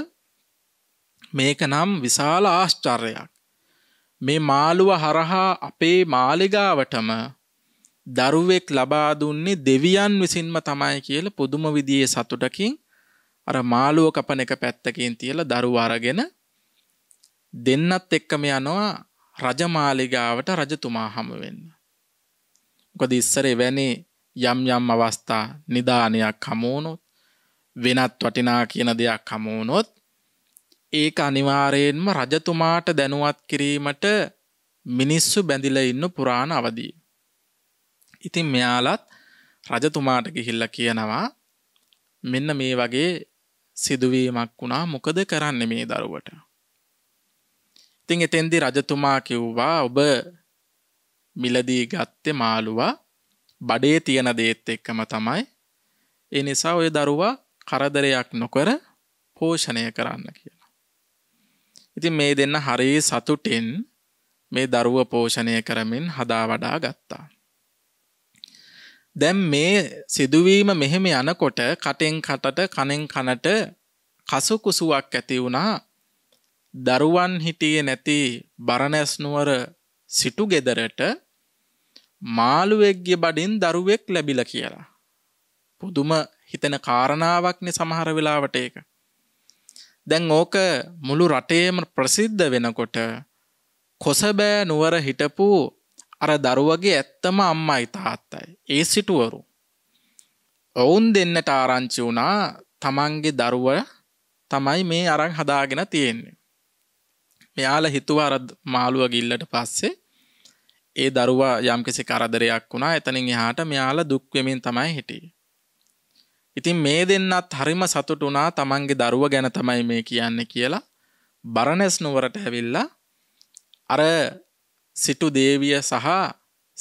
මේක නම් විශාල ආශ්චර්යක් මේ මාළුව හරහා අපේ මාලිගාවටම දරුවෙක් ලබා දුන්නේ දෙවියන් විසින්ම තමයි කියලා පුදුම විදියේ සතුටකින් අර මාළුව කපන එක පැත්තකින් තියලා දරුවා අරගෙන දෙන්නත් එක්කම යනවා රජමාලිගාවට රජතුමා හමු වෙන්න. මොකද ඉස්සර එවැනි යම් යම් අවස්ථා නිදානයක් හමුවුණොත් වෙනත් වටිනා කියන දෙයක් හමුවුණොත් ඒක අනිවාරයෙන්ම රජතුමාට දැනුවත් කිරීමට මිනිස්සු බැඳිල ඉන්න පුරාණ අවදී. ඉතින් මෙයාලත් රජතුමාට ගිහිල්ල කියනවා මෙන්න මේ වගේ සිදුවීමක් වුණා මොකද කරන්න මේ දරුවට. තින් එතෙන්දි රජතුමා කිව්වා ඔබ මිලදී ගත්තෙ මාළුවා බඩේ තියෙන දේත් එක්කම තමයි ඒ නිසා ඔය දරුවා කරදරයක් නොකර පෝෂණය කරන්න කියලා. ඉතින් මේ දෙන්න හරි සතුටින් මේ දරුව පෝෂණය කරමින් හදා වඩා ගත්තා. දැම් මේ සිදුවීම මෙහෙම යනකොට කටෙන් කටට කනෙන් කනට කසුකුසුවක් ඇති වුණා දරුවන් හිටියේ නැති බරණැස්නුවර සිටු ගෙදරට මාළුවෙක්ගේ බඩින් දරුවෙක් ලැබිල කියලා. පුදුම හිතෙන කාරණාවක්න සමහර වෙලාවට ඒක. දැන් ඕක මුළු රටේම ප්‍රසිද්ධ වෙනකොට කොසබෑ නුවර හිටපු අර දරුවගේ ඇත්තම අම්මයි තාත්තයි. ඒ සිටුවරු. ඔවුන් දෙන්නට ආරංචි වුණා තමන්ගේ දරුව තමයි මේ අරං හදාගෙන තියෙන්නේ. මෙයාල හිතුවා අර මාළුව ගිල්ලට පස්සේ ඒ දරුවා යම්කිසි කරදරයක් වුණා එතනින් එහාට මෙයාල දුක් වෙමින් තමයි හිටියේ. ඉතින් මේ දෙන්නත් හරිම සතුටු වුණා තමන්ගේ දරුව ගැන තමයි මේ කියන්නේ කියලා බරණැස් නුවරට ඇවිල්ලා අර සිටු දේවිය සහ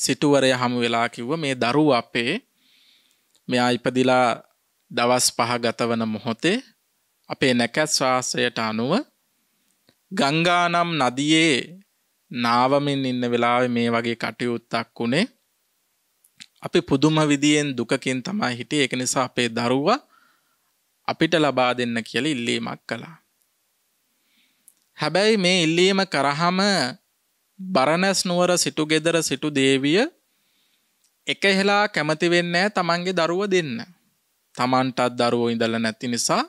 සිටුවරය හමු වෙලා කිව්ව මේ දරුව අපේ මෙයා ඉපදිලා දවස් පහ ගතවන මොහොතේ අපේ නැකැත් ශ්වාසයට අනුව ගංගානම් නදියේ නාවමින් ඉන්න වෙලාව මේ වගේ කටයුත්තක් වුණේ අපි පුදුම විදියෙන් දුකකින් තමයි හිටියේ ඒක නිසා අපේ දරුවා අපිට ලබා දෙන්න කියලා ඉල්ලීමක් කළා. හැබැයි මේ ඉල්ලීම කරහම බරණැස් නුවර සිටු ගෙදර සිටු දේවිය එකහෙලා කැමති වෙන්නේ තමන්ගේ දරුව දෙන්න. තමන්ටත් දරුවෝ ඉඳලා නැති නිසා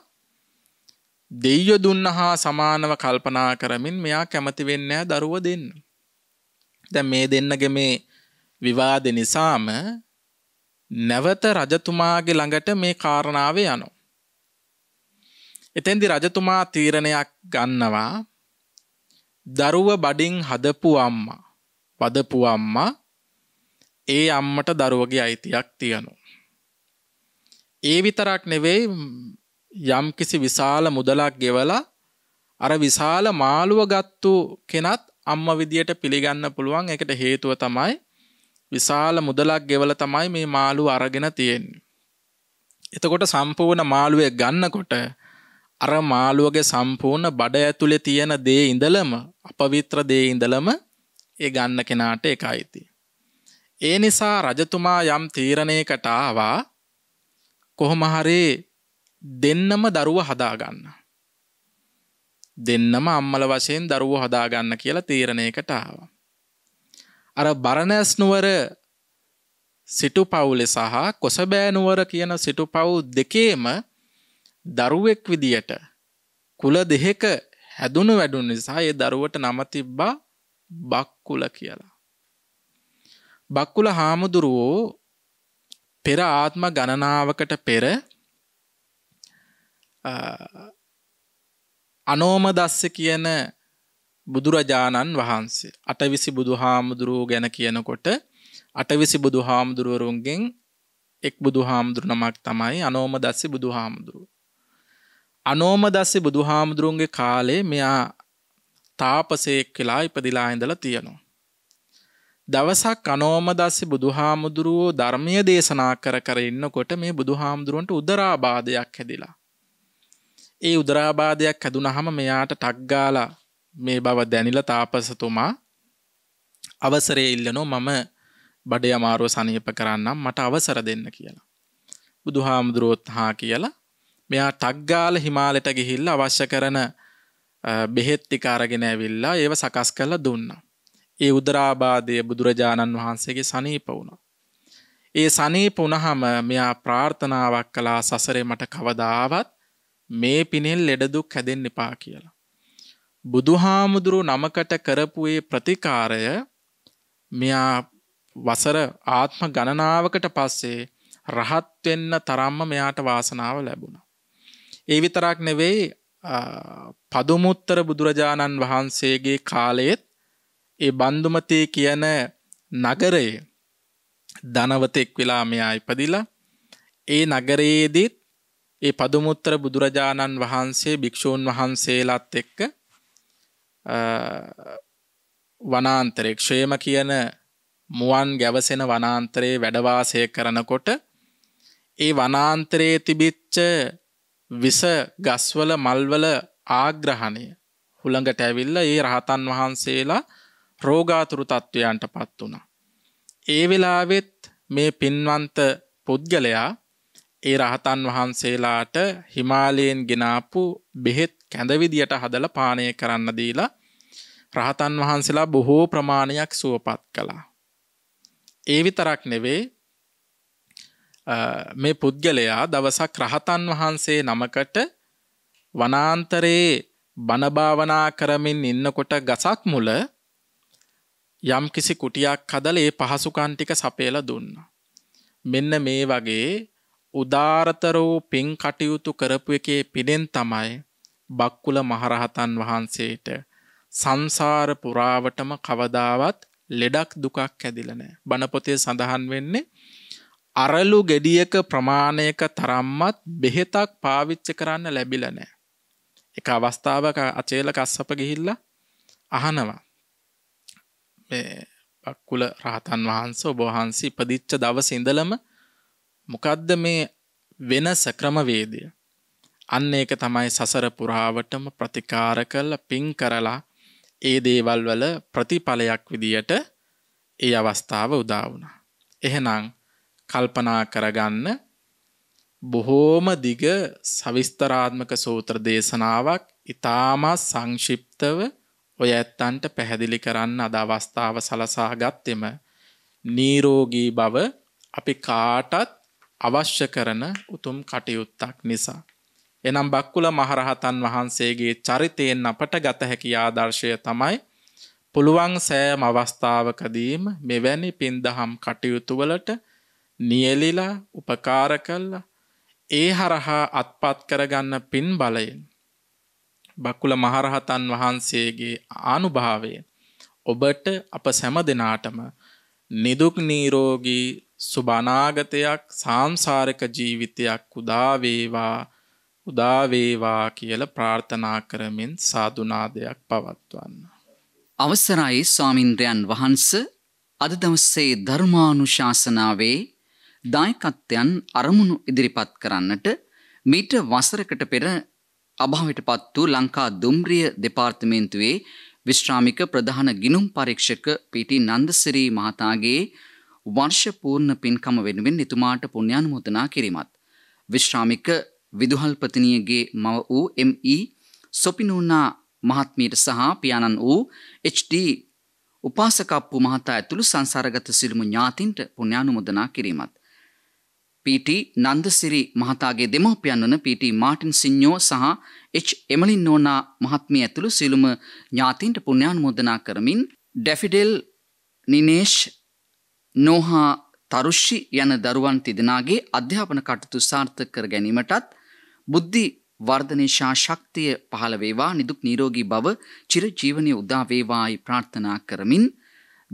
දෙයිය දුන්න හා සමානව කල්පනා කරමින් මෙයා කැමති වෙන්න දරුව දෙන්න. දැ මේ දෙන්නග මේ විවාද නිසාම නැවත රජතුමාගේ ළඟට මේ කාරණාව යනෝ. එතැන්දි රජතුමා තීරණයක් ගන්නවා දරුව බඩින් හදපු අම්මා පදපු අම්මා ඒ අම්මට දරුවගේ අයිතියක් තියනු. ඒ විතරක් නෙවෙයි යම්කිසි විශාල මුදලක් ගෙවලා අර විශාල මාළුව ගත්තු කෙනත් අම්ම විදියට පිළිගන්න පුළුවන් එකට හේතුව තමයි විශාල මුදලක් ගෙවල තමයි මේ මාළුව අරගෙන තියෙන්නේ. එතකොට සම්පූර්ණ මාළුවේ ගන්නකොට අර මාළුවගේ සම්පූර්ණ බඩ ඇතුලේ තියෙන දේ ඉඳලම අපවිත්‍ර දේ ඉඳලම ඒ ගන්න කෙනාට එකයිති. ඒ නිසා රජතුමා යම් තීරණයකට ආවා කොහොම හරි දෙන්නම දරුව හදාගන්න. දෙන්නම අම්මල වශයෙන් දරුව හදාගන්න කියලා තීරණයකට ආව. අර බරණැස්නුවර සිටු පවුලෙ සහ කොසබෑනුවර කියන සිටු පව් දෙකේම දරුවෙක් විදියට කුල දෙහෙක හැදුණු වැඩුන් නිසා ඒ දරුවට නම තිබ්බා බක්කුල කියලා. බක්කුල හාමුදුරුවෝ පෙර ආත්ම ගණනාවකට පෙර අනෝම දස්ස කියන බුදුරජාණන් වහන්සේ අටවිසි බුදු හාමුදුරුවෝ ගැන කියනකොට අටවිසි බුදු හාමුදුරුවරුන්ගෙන් එක් බුදු හාමුදුරු නමක් තමයි අනෝම දස්සි බුදු හාමුදුරුව. අනෝම දස්සි බුදු හාමුදුරුවන්ගේ කාලේ මෙයා තාපසයෙක් කියලා ඉපදිලා ඉඳලා තියෙනවා. දවසක් අනෝම දස්සි බුදු හාමුදුරුවෝ ධර්මය දේශනා කර කර ඉන්නකොට මේ බුදු හාමුදුරුවන්ට උදරාබාධයක් හැදිලා. ඒ උදරාබාධයක් හැදුනහම මෙයාට ටක්ගාලා මේ බව දැනිල තාපසතුමා අවසරය ඉල්ලනෝ මම බඩේ අමාරුව සනීප කරන්නම් මට අවසර දෙන්න කියලා. බුදු හාමුදුරුවොත් හා කියලා මෙයා ටක්ගාල හිමාලට ගිහිල්ල අවශ්‍ය කරන බෙහෙත්තික අරගෙන ඇවිල්ලා ඒව සකස් කරලා දුන්න. ඒ උදරාබාධය බුදුරජාණන් වහන්සේගේ සනීප වුණා. ඒ සනීප වුණහම මෙයා ප්‍රාර්ථනාවක් කලා සසරේ මට කවදාවත් මේ පිනෙන් ලෙඩදුක් හැදෙන් එපා කියලා. බුදුහාමුදුරු නමකට කරපුයේ ප්‍රතිකාරය මෙයා වසර ආත්ම ගණනාවකට පස්සේ රහත් වෙන්න තරම්ම මෙයාට වාසනාව ලැබුණා. ඒ විතරක් නෙවෙයි පදුමුත්තර බුදුරජාණන් වහන්සේගේ කාලයේත් ඒ බන්දුමතේ කියන නගරයේ ධනවතෙක් වෙලා මෙයා ඉපදිලා ඒ නගරයේදීත් ඒ පදුමුත්තර බුදුරජාණන් වහන්සේ භික්‍ෂූන් වහන්සේලාත් එක්ක වනාන්තරේ ක්ෂේම කියන මුවන් ගැවසෙන වනාන්තරයේ වැඩවාසය කරනකොට ඒ වනාන්තරයේ තිබිච්ච විස ගස්වල මල්වල ආග්‍රහණය හුළඟට ඇවිල්ල ඒ රහතන් වහන්සේලා රෝගාතුරු තත්ත්වයන්ට පත් වුණා. ඒ වෙලාවෙත් මේ පින්වන්ත පුද්ගලයා ඒ රහතන් වහන්සේලාට හිමාලයෙන් ගෙනාපු බෙහෙත් කැඳවිදියට හදල පානය කරන්න දීලා රහතන් වහන්සේලා බොහෝ ප්‍රමාණයක් සුවපත් කළා. ඒ විතරක් නෙවේ මේ පුද්ගලයා දවසක් රහතන් වහන්සේ නමකට වනාන්තරයේ බණභාවනා කරමින් ඉන්නකොට ගසක් මුල යම් කිසි කුටියක් හදල ඒ පහසුකන්ටික සපේල දුන්න. මෙන්න මේ වගේ උදාරතරෝ පින් කටයුතු කරපු එකේ පිඩෙන් තමයි බක්කුල මහරහතන් වහන්සේට සංසාර පුරාවටම කවදාවත් ලෙඩක් දුකක් ඇදිලා නැහැ. බණ පොතේ සඳහන් වෙන්නේ අරලු ගෙඩියක ප්‍රමාණයක තරම්වත් බෙහෙතක් පාවිච්චි කරන්න ලැබිලා නැහැ. එක අවස්ථාවක අචේල කස්සප ගිහිල්ලා අහනවා මේ බක්කුල රහතන් වහන්සේ ඔබ වහන්සේ ඉපදිච්ච දවසේ ඉඳලම මොකද්ද මේ වෙනස ක්‍රමවේදය අන්න ඒක තමයි සසර පුරාවටම ප්‍රතිකාර කළ පින් කරලා ඒ දේවල් වල ප්‍රතිඵලයක් විදියට ඒ අවස්ථාව උදා වුණා. එහෙනම් කල්පනා කරගන්න බොහෝම දිග සවිස්තරාත්මක සූත්‍ර දේශනාවක් ඉතාමත් සංක්ෂිප්තව ඔය ඇත්තන්ට පැහැදිලි කරන්න අද අවස්ථාව සලසාගත්තෙම නීරෝගී බව අපි කාටත් අවශ්‍ය කරන උතුම් කටයුත්තක් නිසා. එනම් බක්කුල මහරහතන් වහන්සේගේ චරිතයෙන් අපට ගත හැකි ආදර්ශය තමයි පුළුවන් සෑම අවස්ථාවකදීම මෙවැනි පින්දහම් කටයුතුවලට නියලිලා උපකාර කල්ලා ඒ හරහා අත්පත් කරගන්න පින් බලයෙන්. බක්කුල මහරහතන් වහන්සේගේ ආනුභාවයෙන් ඔබට අප සැම දෙනාටම නිදුක් නීරෝගී සුබනාගතයක් සාංසාරක ජීවිතයක් උදා වේවා උදා වේවා කියලා ප්‍රාර්ථනා කරමින් සාදුනාදයක් පවත්වන්න. අවසරයි ස්වාමින්ද්‍රයන් වහන්ස අද දවසේ ධර්මානුශාසනාවේ දායකත්වයන් අරමුණු ඉදිරිපත් කරන්නට මීට වසරකට පෙර අභාවයටපත් වූ ලංකා දුම්රිය දෙපාර්තමේන්තුවේ විශ්‍රාමික ප්‍රධාන ගිනුම් පරීක්ෂක පීටි නන්දසිරි මහතාගේ වර්ෂ පූර්ණ පින්කම වෙනුවෙන් එතුමාට පුණ්‍යානුමෝදනා කිරීමත් විශ්‍රාමික විදුහල්පතිනියගේ මව වූ එම්.ඊ. E සොපිනුනා මහත්මියට සහ පියාණන් වූ එච්.ඩී. උපාසකප්පු මහතා ඇතුළු සංසාරගත සිළුමු ඥාතින්ට පුණ්‍යානුමෝදනා කිරීමත් පීටී නන්දසිරි මහතාගේ දෙමාපියන් වන පීටී මාටින් සිඤ්ඤෝ සහ එච් එමලින් නෝනා මහත්මිය ඇතුළු සිළුම ඥාතීන්ට පුණ්‍යානුමෝදනා කරමින් ඩැෆිඩෙල් නිනේෂ් නෝහා තරුෂි යන දරුවන් තිදෙනාගේ අධ්‍යාපන කටයුතු සාර්ථක කර ගැනීමටත් බුද්ධි වර්ධනේශා ශක්තිය පහළ වේවා නිදුක් නිරෝගී බව චිරජීවනයේ උදා වේවායි ප්‍රාර්ථනා කරමින්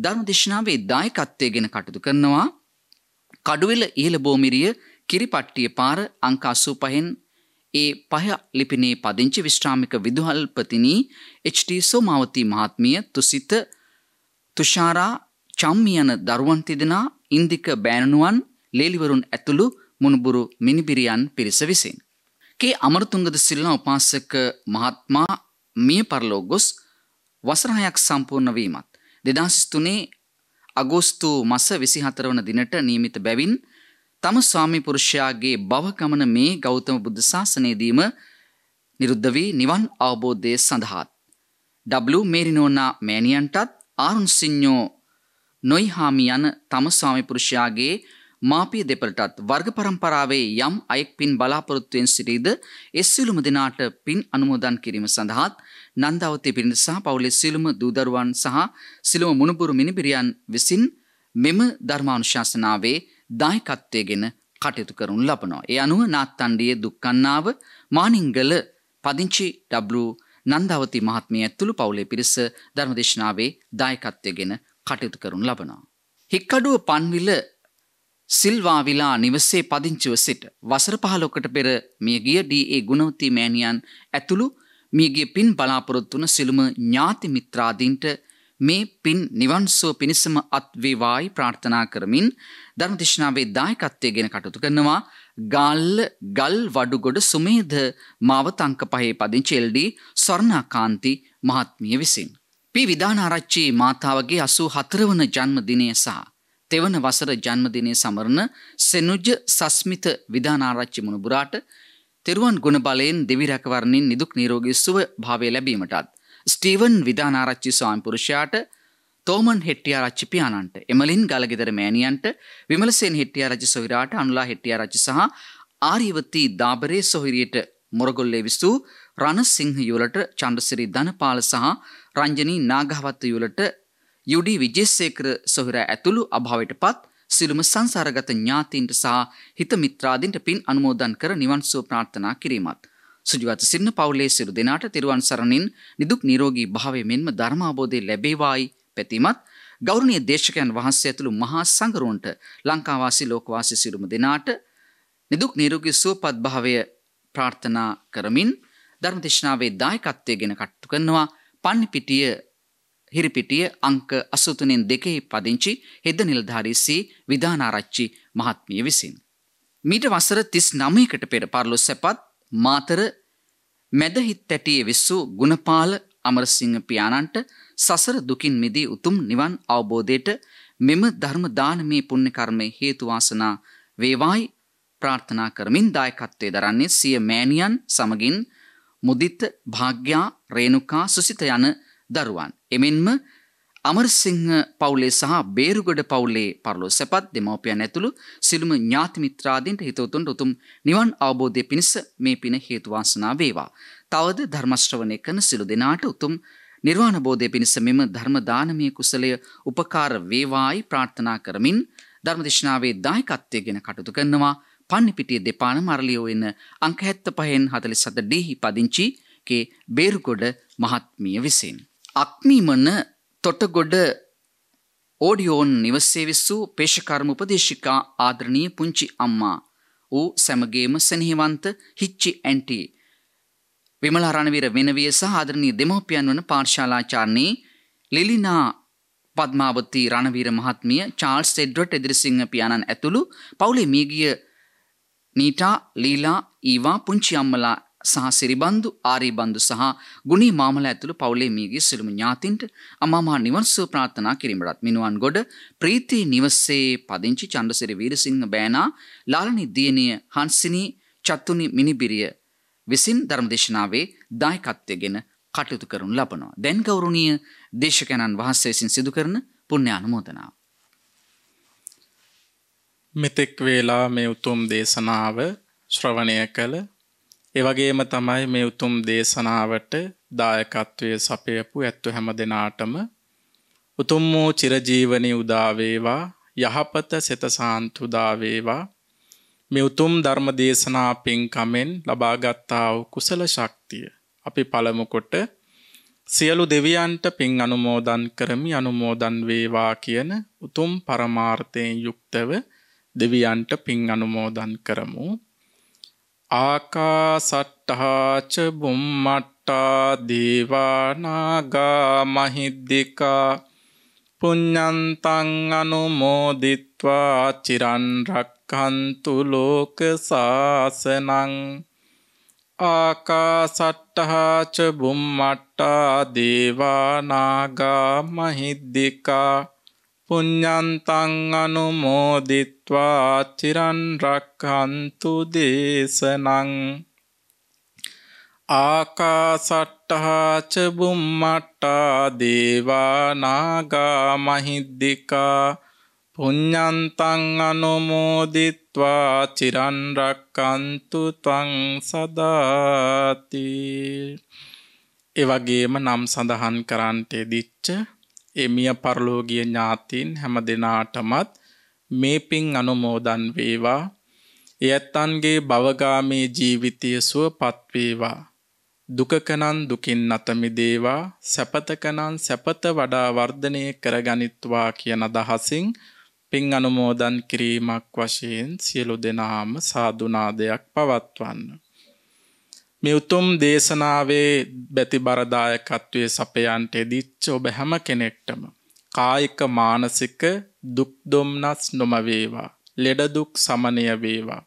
ධර්ම දේශනාවේ දායකත්වයෙන් කටයුතු කරනවා කඩුවෙල ඉහළ බෝමිරිය කිරිපට්ටිය පාර අංක 85න් ඒ පහ ලිපිනේ පදිංචි විශ්‍රාමික විදුහල්පතිනී එච්.ටී. සෝමාවතී මහත්මිය තුසිත තුෂාරා චම්මියන දරුවන් තිදෙනා ඉන්දික බෑණනුවන් ලේලිවරුන් ඇතුළු මුණුබුරු මිනිබිරියන් පිරිස විසින්. කේ අමරතුංගද සිල්ලා උපාසක මහත්මා මිය පරලෝ ගොස් වසරහයක් සම්පූර්ණ වීමත්. දෙදස්තුනේ අගෝස්තු මස 24 වන දිනට නියමිත බැවින් තම ස්වාමි පුරුෂයාගේ භවකමන මේ ගෞතම බුද්ධ ශාසනයේදීම නිරුද්ධ වී නිවන් අවබෝධය සඳහාත් W මේරිනෝනා මෑණියන්ටත් ආරුන් සිඤ්ඤෝ නොයිහාමි යන තම ස්වාමි පුරුෂයාගේ මාපිය දෙපළටත් වර්ග પરම්පරාවේ යම් අයෙක් පින් බලාපොරොත්තුෙන් සිටීද ඒ සිළුම දිනාට පින් අනුමෝදන් කිරීම සඳහාත් නන්දාවතේ පිරිස සහ පවුලේ සිළුම දූදරුවන් සහ සිළුම මුණුපුරු මිනිපිරියන් විසින් මෙම ධර්මානුශාසනාවේ දායකත්වයගෙන කටයුතු කරනු ලබනවා. ඒ අනුව නාත්තණ්ඩියේ දුක්කන්නාව මානිංගල පදිංචි W නන්දාවති මහත්මිය ඇතුළු පවුලේ පිරිස ධර්මදේශනාවේ දායකත්වයගෙන කටයුතු කරනු ලබනවා. හික්කඩුව පන්විල සිල්වා විලා නිවසේ පදිංචිව සිට වසර 15කට පෙර මියගිය ඩී.ඒ. ගුණවති මෑණියන් ඇතුළු මියගේ පින් බලාපොරොත්තුන සිළුම ඥාති මිත්‍රාදීන්ට මේ පින් නිවන්සුව පිණිසම අත්වේවායි ප්‍රාර්ථනා කරමින් ධර්මතිශ්නාවේ දායකත්වය ගෙන කටුතු කරනවා ගල්ල ගල් වඩුගොඩ සුමේද මාවතංක පහේ පදිංචි එල්ඩී ස්වර්ණාකාන්ති මහත්මිය විසින්. පි විධානාරච්චි මාතාවගේ අසූ හතරවන ජන්මදිනය සහ තෙවන වසර ජන්මදිනය සමරණ සෙනුජ සස්මිත විධානාරච්චි මුණුබුරාට තෙරුවන් ගුණබලයෙන් දෙවි රැකවරණින් නිදුක් නිරෝගී සුව භාවය ලැබීමටත් ස්ටීවන් විධානාරච්චි ස්වාමිපුරුෂයාට තෝමන් හෙට්ටිආරච්චි පියාණන්ට එමලින් ගලගෙදර මෑණියන්ට විමලසේන හෙට්ටිආරච්චි සොහිරාට අනුලා හෙට්ටිආරච්චි සහ ආර්යවති දාබරේ සොහිරියට මොරගොල්ලේ විසු රණසිංහ යුලට චන්ද්‍රසිරි ධනපාල සහ රංජනී නාගහවත්ත යුලට යුඩි විජේසේකර සොහිරා ඇතුළු අභාවයටපත් සිළුම සංසාරගත ඥාතීන්ට සහ හිතමිත්‍රාදින්ට පින් අනුමෝදන් කර නිවන්සුව ප්‍රාර්ථනා කිරීමත්. සුජිවත සින්න පවුලේ සිරු දෙනාට තෙරුවන් සරණින් නිදුක් නිරෝගී භාවය මෙන්ම ධර්මාබෝධය ලැබේවායි පැතිමත් ගෞරවනීය දේශකයන් වහන්සේ ඇතුළු මහා සංඝරුවන්ට ලංකාවාසී ලෝකවාසී සිරුම දෙනාට නිදුක් නිරෝගී සුවපත් භාවය ප්‍රාර්ථනා කරමින් ධර්මදේශනාවේ දායකත්වයෙන් කටයුතු කරනවා පන්නිපිටිය හිරිපිටිය අංක 83 2 පදිංචි හෙද නිලධාරී සී විධානාරච්චි මහත්මිය විසින් මීට වසර 39කට පෙර පරලොස් සැපත් මාතර මැදහිත් ඇටියේ විසූ ගුණපාල අමරසිංහ පියාණන්ට සසර දුකින් මිදී උතුම් නිවන් අවබෝධයට මෙම ධර්ම දානමේ පුණ්‍ය කර්මයේ හේතු වාසනා වේවායි ප්‍රාර්ථනා කරමින් දායකත්වයේ දරන්නේ සිය මෑණියන් සමගින් මුදිත භාග්‍යා රේණුකා සුසිත යන දරුවන් එමෙන්ම අමරසිංහ පවුලේ සහ බේරුගඩ පවුලේ පරලෝ සැපත් දෙමව්පියන් ඇතුළු සිළුම ඥාති මිත්‍රාදීන්ට හිතවතුන්ට උතුම් නිවන් අවබෝධය පිණිස මේ පින හේතු වාසනා වේවා. තවද ධර්ම ශ්‍රවණය කරන සිළු දෙනාට උතුම් නිර්වාණ බෝධය පිණිස මෙම ධර්ම දානමය කුසලය උපකාර වේවායි ප්‍රාර්ථනා කරමින් ධර්ම දේශනාවේ දායකත්වයේගෙන කටයුතු කරනවා පන්නිපිටිය දෙපාන මරලියෝ එන අංක 75න් 47 ඩෙහි පදිංචි කේ බේරුගොඩ මහත්මිය විසිනි. අක්මීමන තොටගොඩ ඕඩියෝන් නිවසේ විස්සූ පේෂකර්ම උපදේශිකා ආදරණී පුංචි අම්මා ඌ සැමගේම සැනහිවන්ත හිච්චි ඇන්ටි විමල රණවීර වෙනවිය සහ ආදරණීය දෙමව්පියන් වන පාඨශාලාචාර්යනී ලිලිනා පද්මාවතී රණවීර මහත්මිය චාල්ස් එඩ්වඩ් එදිරිසිංහ පියාණන් ඇතුළු පවුලේ මියගිය නීටා ලීලා ඊවා පුංචි අම්මලා සහ සිරිබන්දු ආරීබන්දු සහ ගුණී මාමල ඇතුළු පවුලේ මියගේ සිළුම ඥාතින්ට අමාමා නිවන් සුව ප්‍රාර්ථනා කිරීමටත් මිනුවන් ගොඩ ප්‍රීති නිවසේ පදිංචි චන්ද්‍රසිරි වීරසිංහ බෑනා ලාලනි දියණිය හංසිනී චත්තුනි මිනිබිරිය විසින් ධර්මදේශනාවේ දායකත්වයෙන් කටයුතු කරනු ලබනවා. දැන් ගෞරවනීය දේශකයන්න් වහන්සේ විසින් සිදු කරන පුණ්‍ය අනුමෝදනාව. මෙතෙක් වේලා මේ උතුම් දේශනාව ශ්‍රවණය කළ එවගේම තමයි මේ උතුම් දේශනාවට දායකත්වය සපයපු ඇත්තු හැම දෙනාටම උතුම් වූ චිරජීවනී උදාවේවා යහපත සෙතසාන්තුදාවේවා මේ උතුම් ධර්ම දේශනා පින්කමෙන් ලබාගත්තා වූ කුසල ශක්තිය අපි පළමුකොට සියලු දෙවියන්ට පින් අනුමෝදන් කරමි අනුමෝදන් වේවා කියන උතුම් පරමාර්ථයෙන් යුක්තව දෙවියන්ට පින් අනුමෝදන් කරමු ආකාසට්ටහාච බුම්මට්ටා දේවානාගා මහිද්දිකා පුඤ්ඤන්තං අනුමෝදිත්වා චිරන් රක්ඛන්තු ලෝක සාසනං ආකාසට්ටහාච බුම්මට්ටා දේවානාගා මහිද්දිකා පුඤ්ඤන්තං අනුමෝදිත්වා චිරන් රක්ඛන්තු දේශනං ආකාසට්ටහා ච බුම්මට්ටා දේවා නාග මහිද්దికා පුඤ්ඤන්තං අනුමෝදිත්වා චිරන් රක්칸තු ත්වං සදාති එවැගේම නම් සඳහන් කරන්ට දිච්ච එමිය පරලෝගිය ඥාතීන් හැම දෙනාටමත් මේ පින් අනුමෝදන් වේවා එයත්තන්ගේ බවගාමී ජීවිතය සුව පත්වේවා දුකකනන් දුකින් අතමිදේවා සැපතකනන් සැපත වඩා වර්ධනය කරගනිත්වා කියන දහසින් පින් අනුමෝදන් කිරීමක් වශයෙන් සියලු දෙනාම සාධනාදයක් පවත්වන්න. මේ උතුම් දේශනාවේ බැති බරදායකත්වයේ සපයන්ට එදිච්ච ඔබ හැම කෙනෙක්ටම කායික මානසික දුක් දුම්නස් නොම වේවා ලෙඩ දුක් සමනය වේවා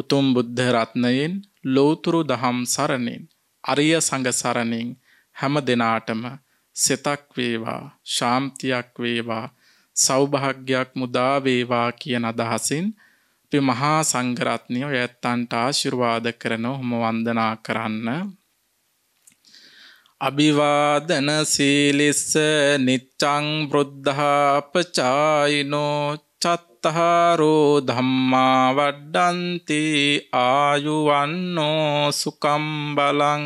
උතුම් බුද්ධ රත්නයෙන් ලෞතුරු දහම් සරණින් අරිය සංඝ සරණින් හැම දිනාටම සිතක් වේවා ශාන්තියක් වේවා සෞභාග්‍යයක් මුදා වේවා කියන අදහසින් අපේ මහා සංඝරත්නය ඔය ඇත්තන්ට ආශිර්වාද කරන හොම වන්දනා කරන්න. අභිවාදන සීලිස්ස නිච්චං බෘද්ධාපචායිනෝ චත්තහාරෝ ධම්මා වඩ්ඩන්ති ආයුවන්නෝ සුකම්බලං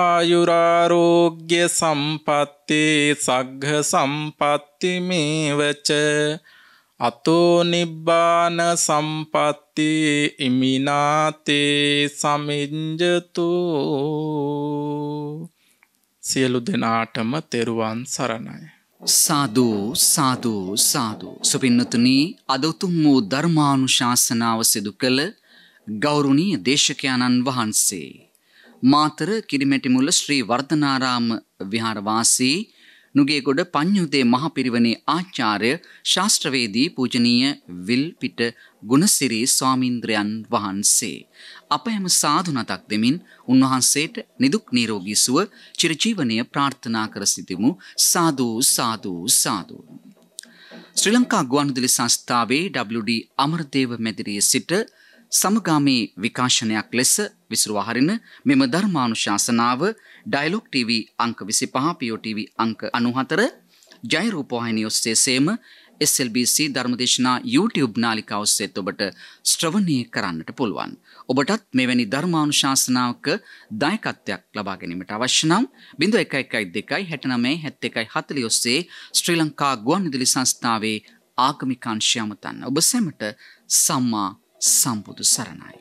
ආයුරාරෝග්‍ය සම්පත්ති සග්හ සම්පත්තිමේවච අතෝනිබ්බාන සම්පත්ති ඉමිනාතේ සමින්ජතු සියලු දෙනාටම තෙරුවන් සරණයි. සාධූ සාධූ සාධූ සුපින්නතුනී අදවතුම් වූ ධර්මානු ශාසනාව සිදු කළ ගෞරුණීය දේශකයාණන් වහන්සේ. මාතර කිරිමැටිමුල ශ්‍රී වර්ධනාරාම විහාරවාසී නුගේගොඩ පඤ්ඤුතේ මහපිරිවණේ ආචාර්ය ශාස්ත්‍රවේදී පූජනීය විල්පිට ගුණසිරි ස්වාමින්ද්‍රයන් වහන්සේ අප හැම සාදු නතක් දෙමින් උන්වහන්සේට නිදුක් නිරෝගී සුව චිරජීවනය ප්‍රාර්ථනා කර සිටිමු සාදු සාදු සාදු ශ්‍රී ලංකා ගුවන්විදුලි සංස්ථාවේ WD අමරදේව මැදිරියේ සිට සමගාමී විකාශනයක් ලෙස විසුරුවා හරින මෙම ධර්මානුශාසනාව ඩයලොග් TV අංක 25 PO TV අංක 94 ජයරූපවාහිනිය ඔස්සේ සේම SLBC ධර්මදේශනා YouTube නාලිකාව ඔස්සේත් ඔබට ශ්‍රවණය කරන්නට පුළුවන්. ඔබටත් මෙවැනි ධර්මානුශාසනාවක දායකත්වයක් ලබා ගැනීමට අවශ්‍ය නම් 0112697140 ඔස්සේ ශ්‍රී ලංකා ගුවන්විදුලි සංස්ථාවේ ආගමික අංශය අමතන්න ඔබ සැමට සම්මා Sambo do Saranai.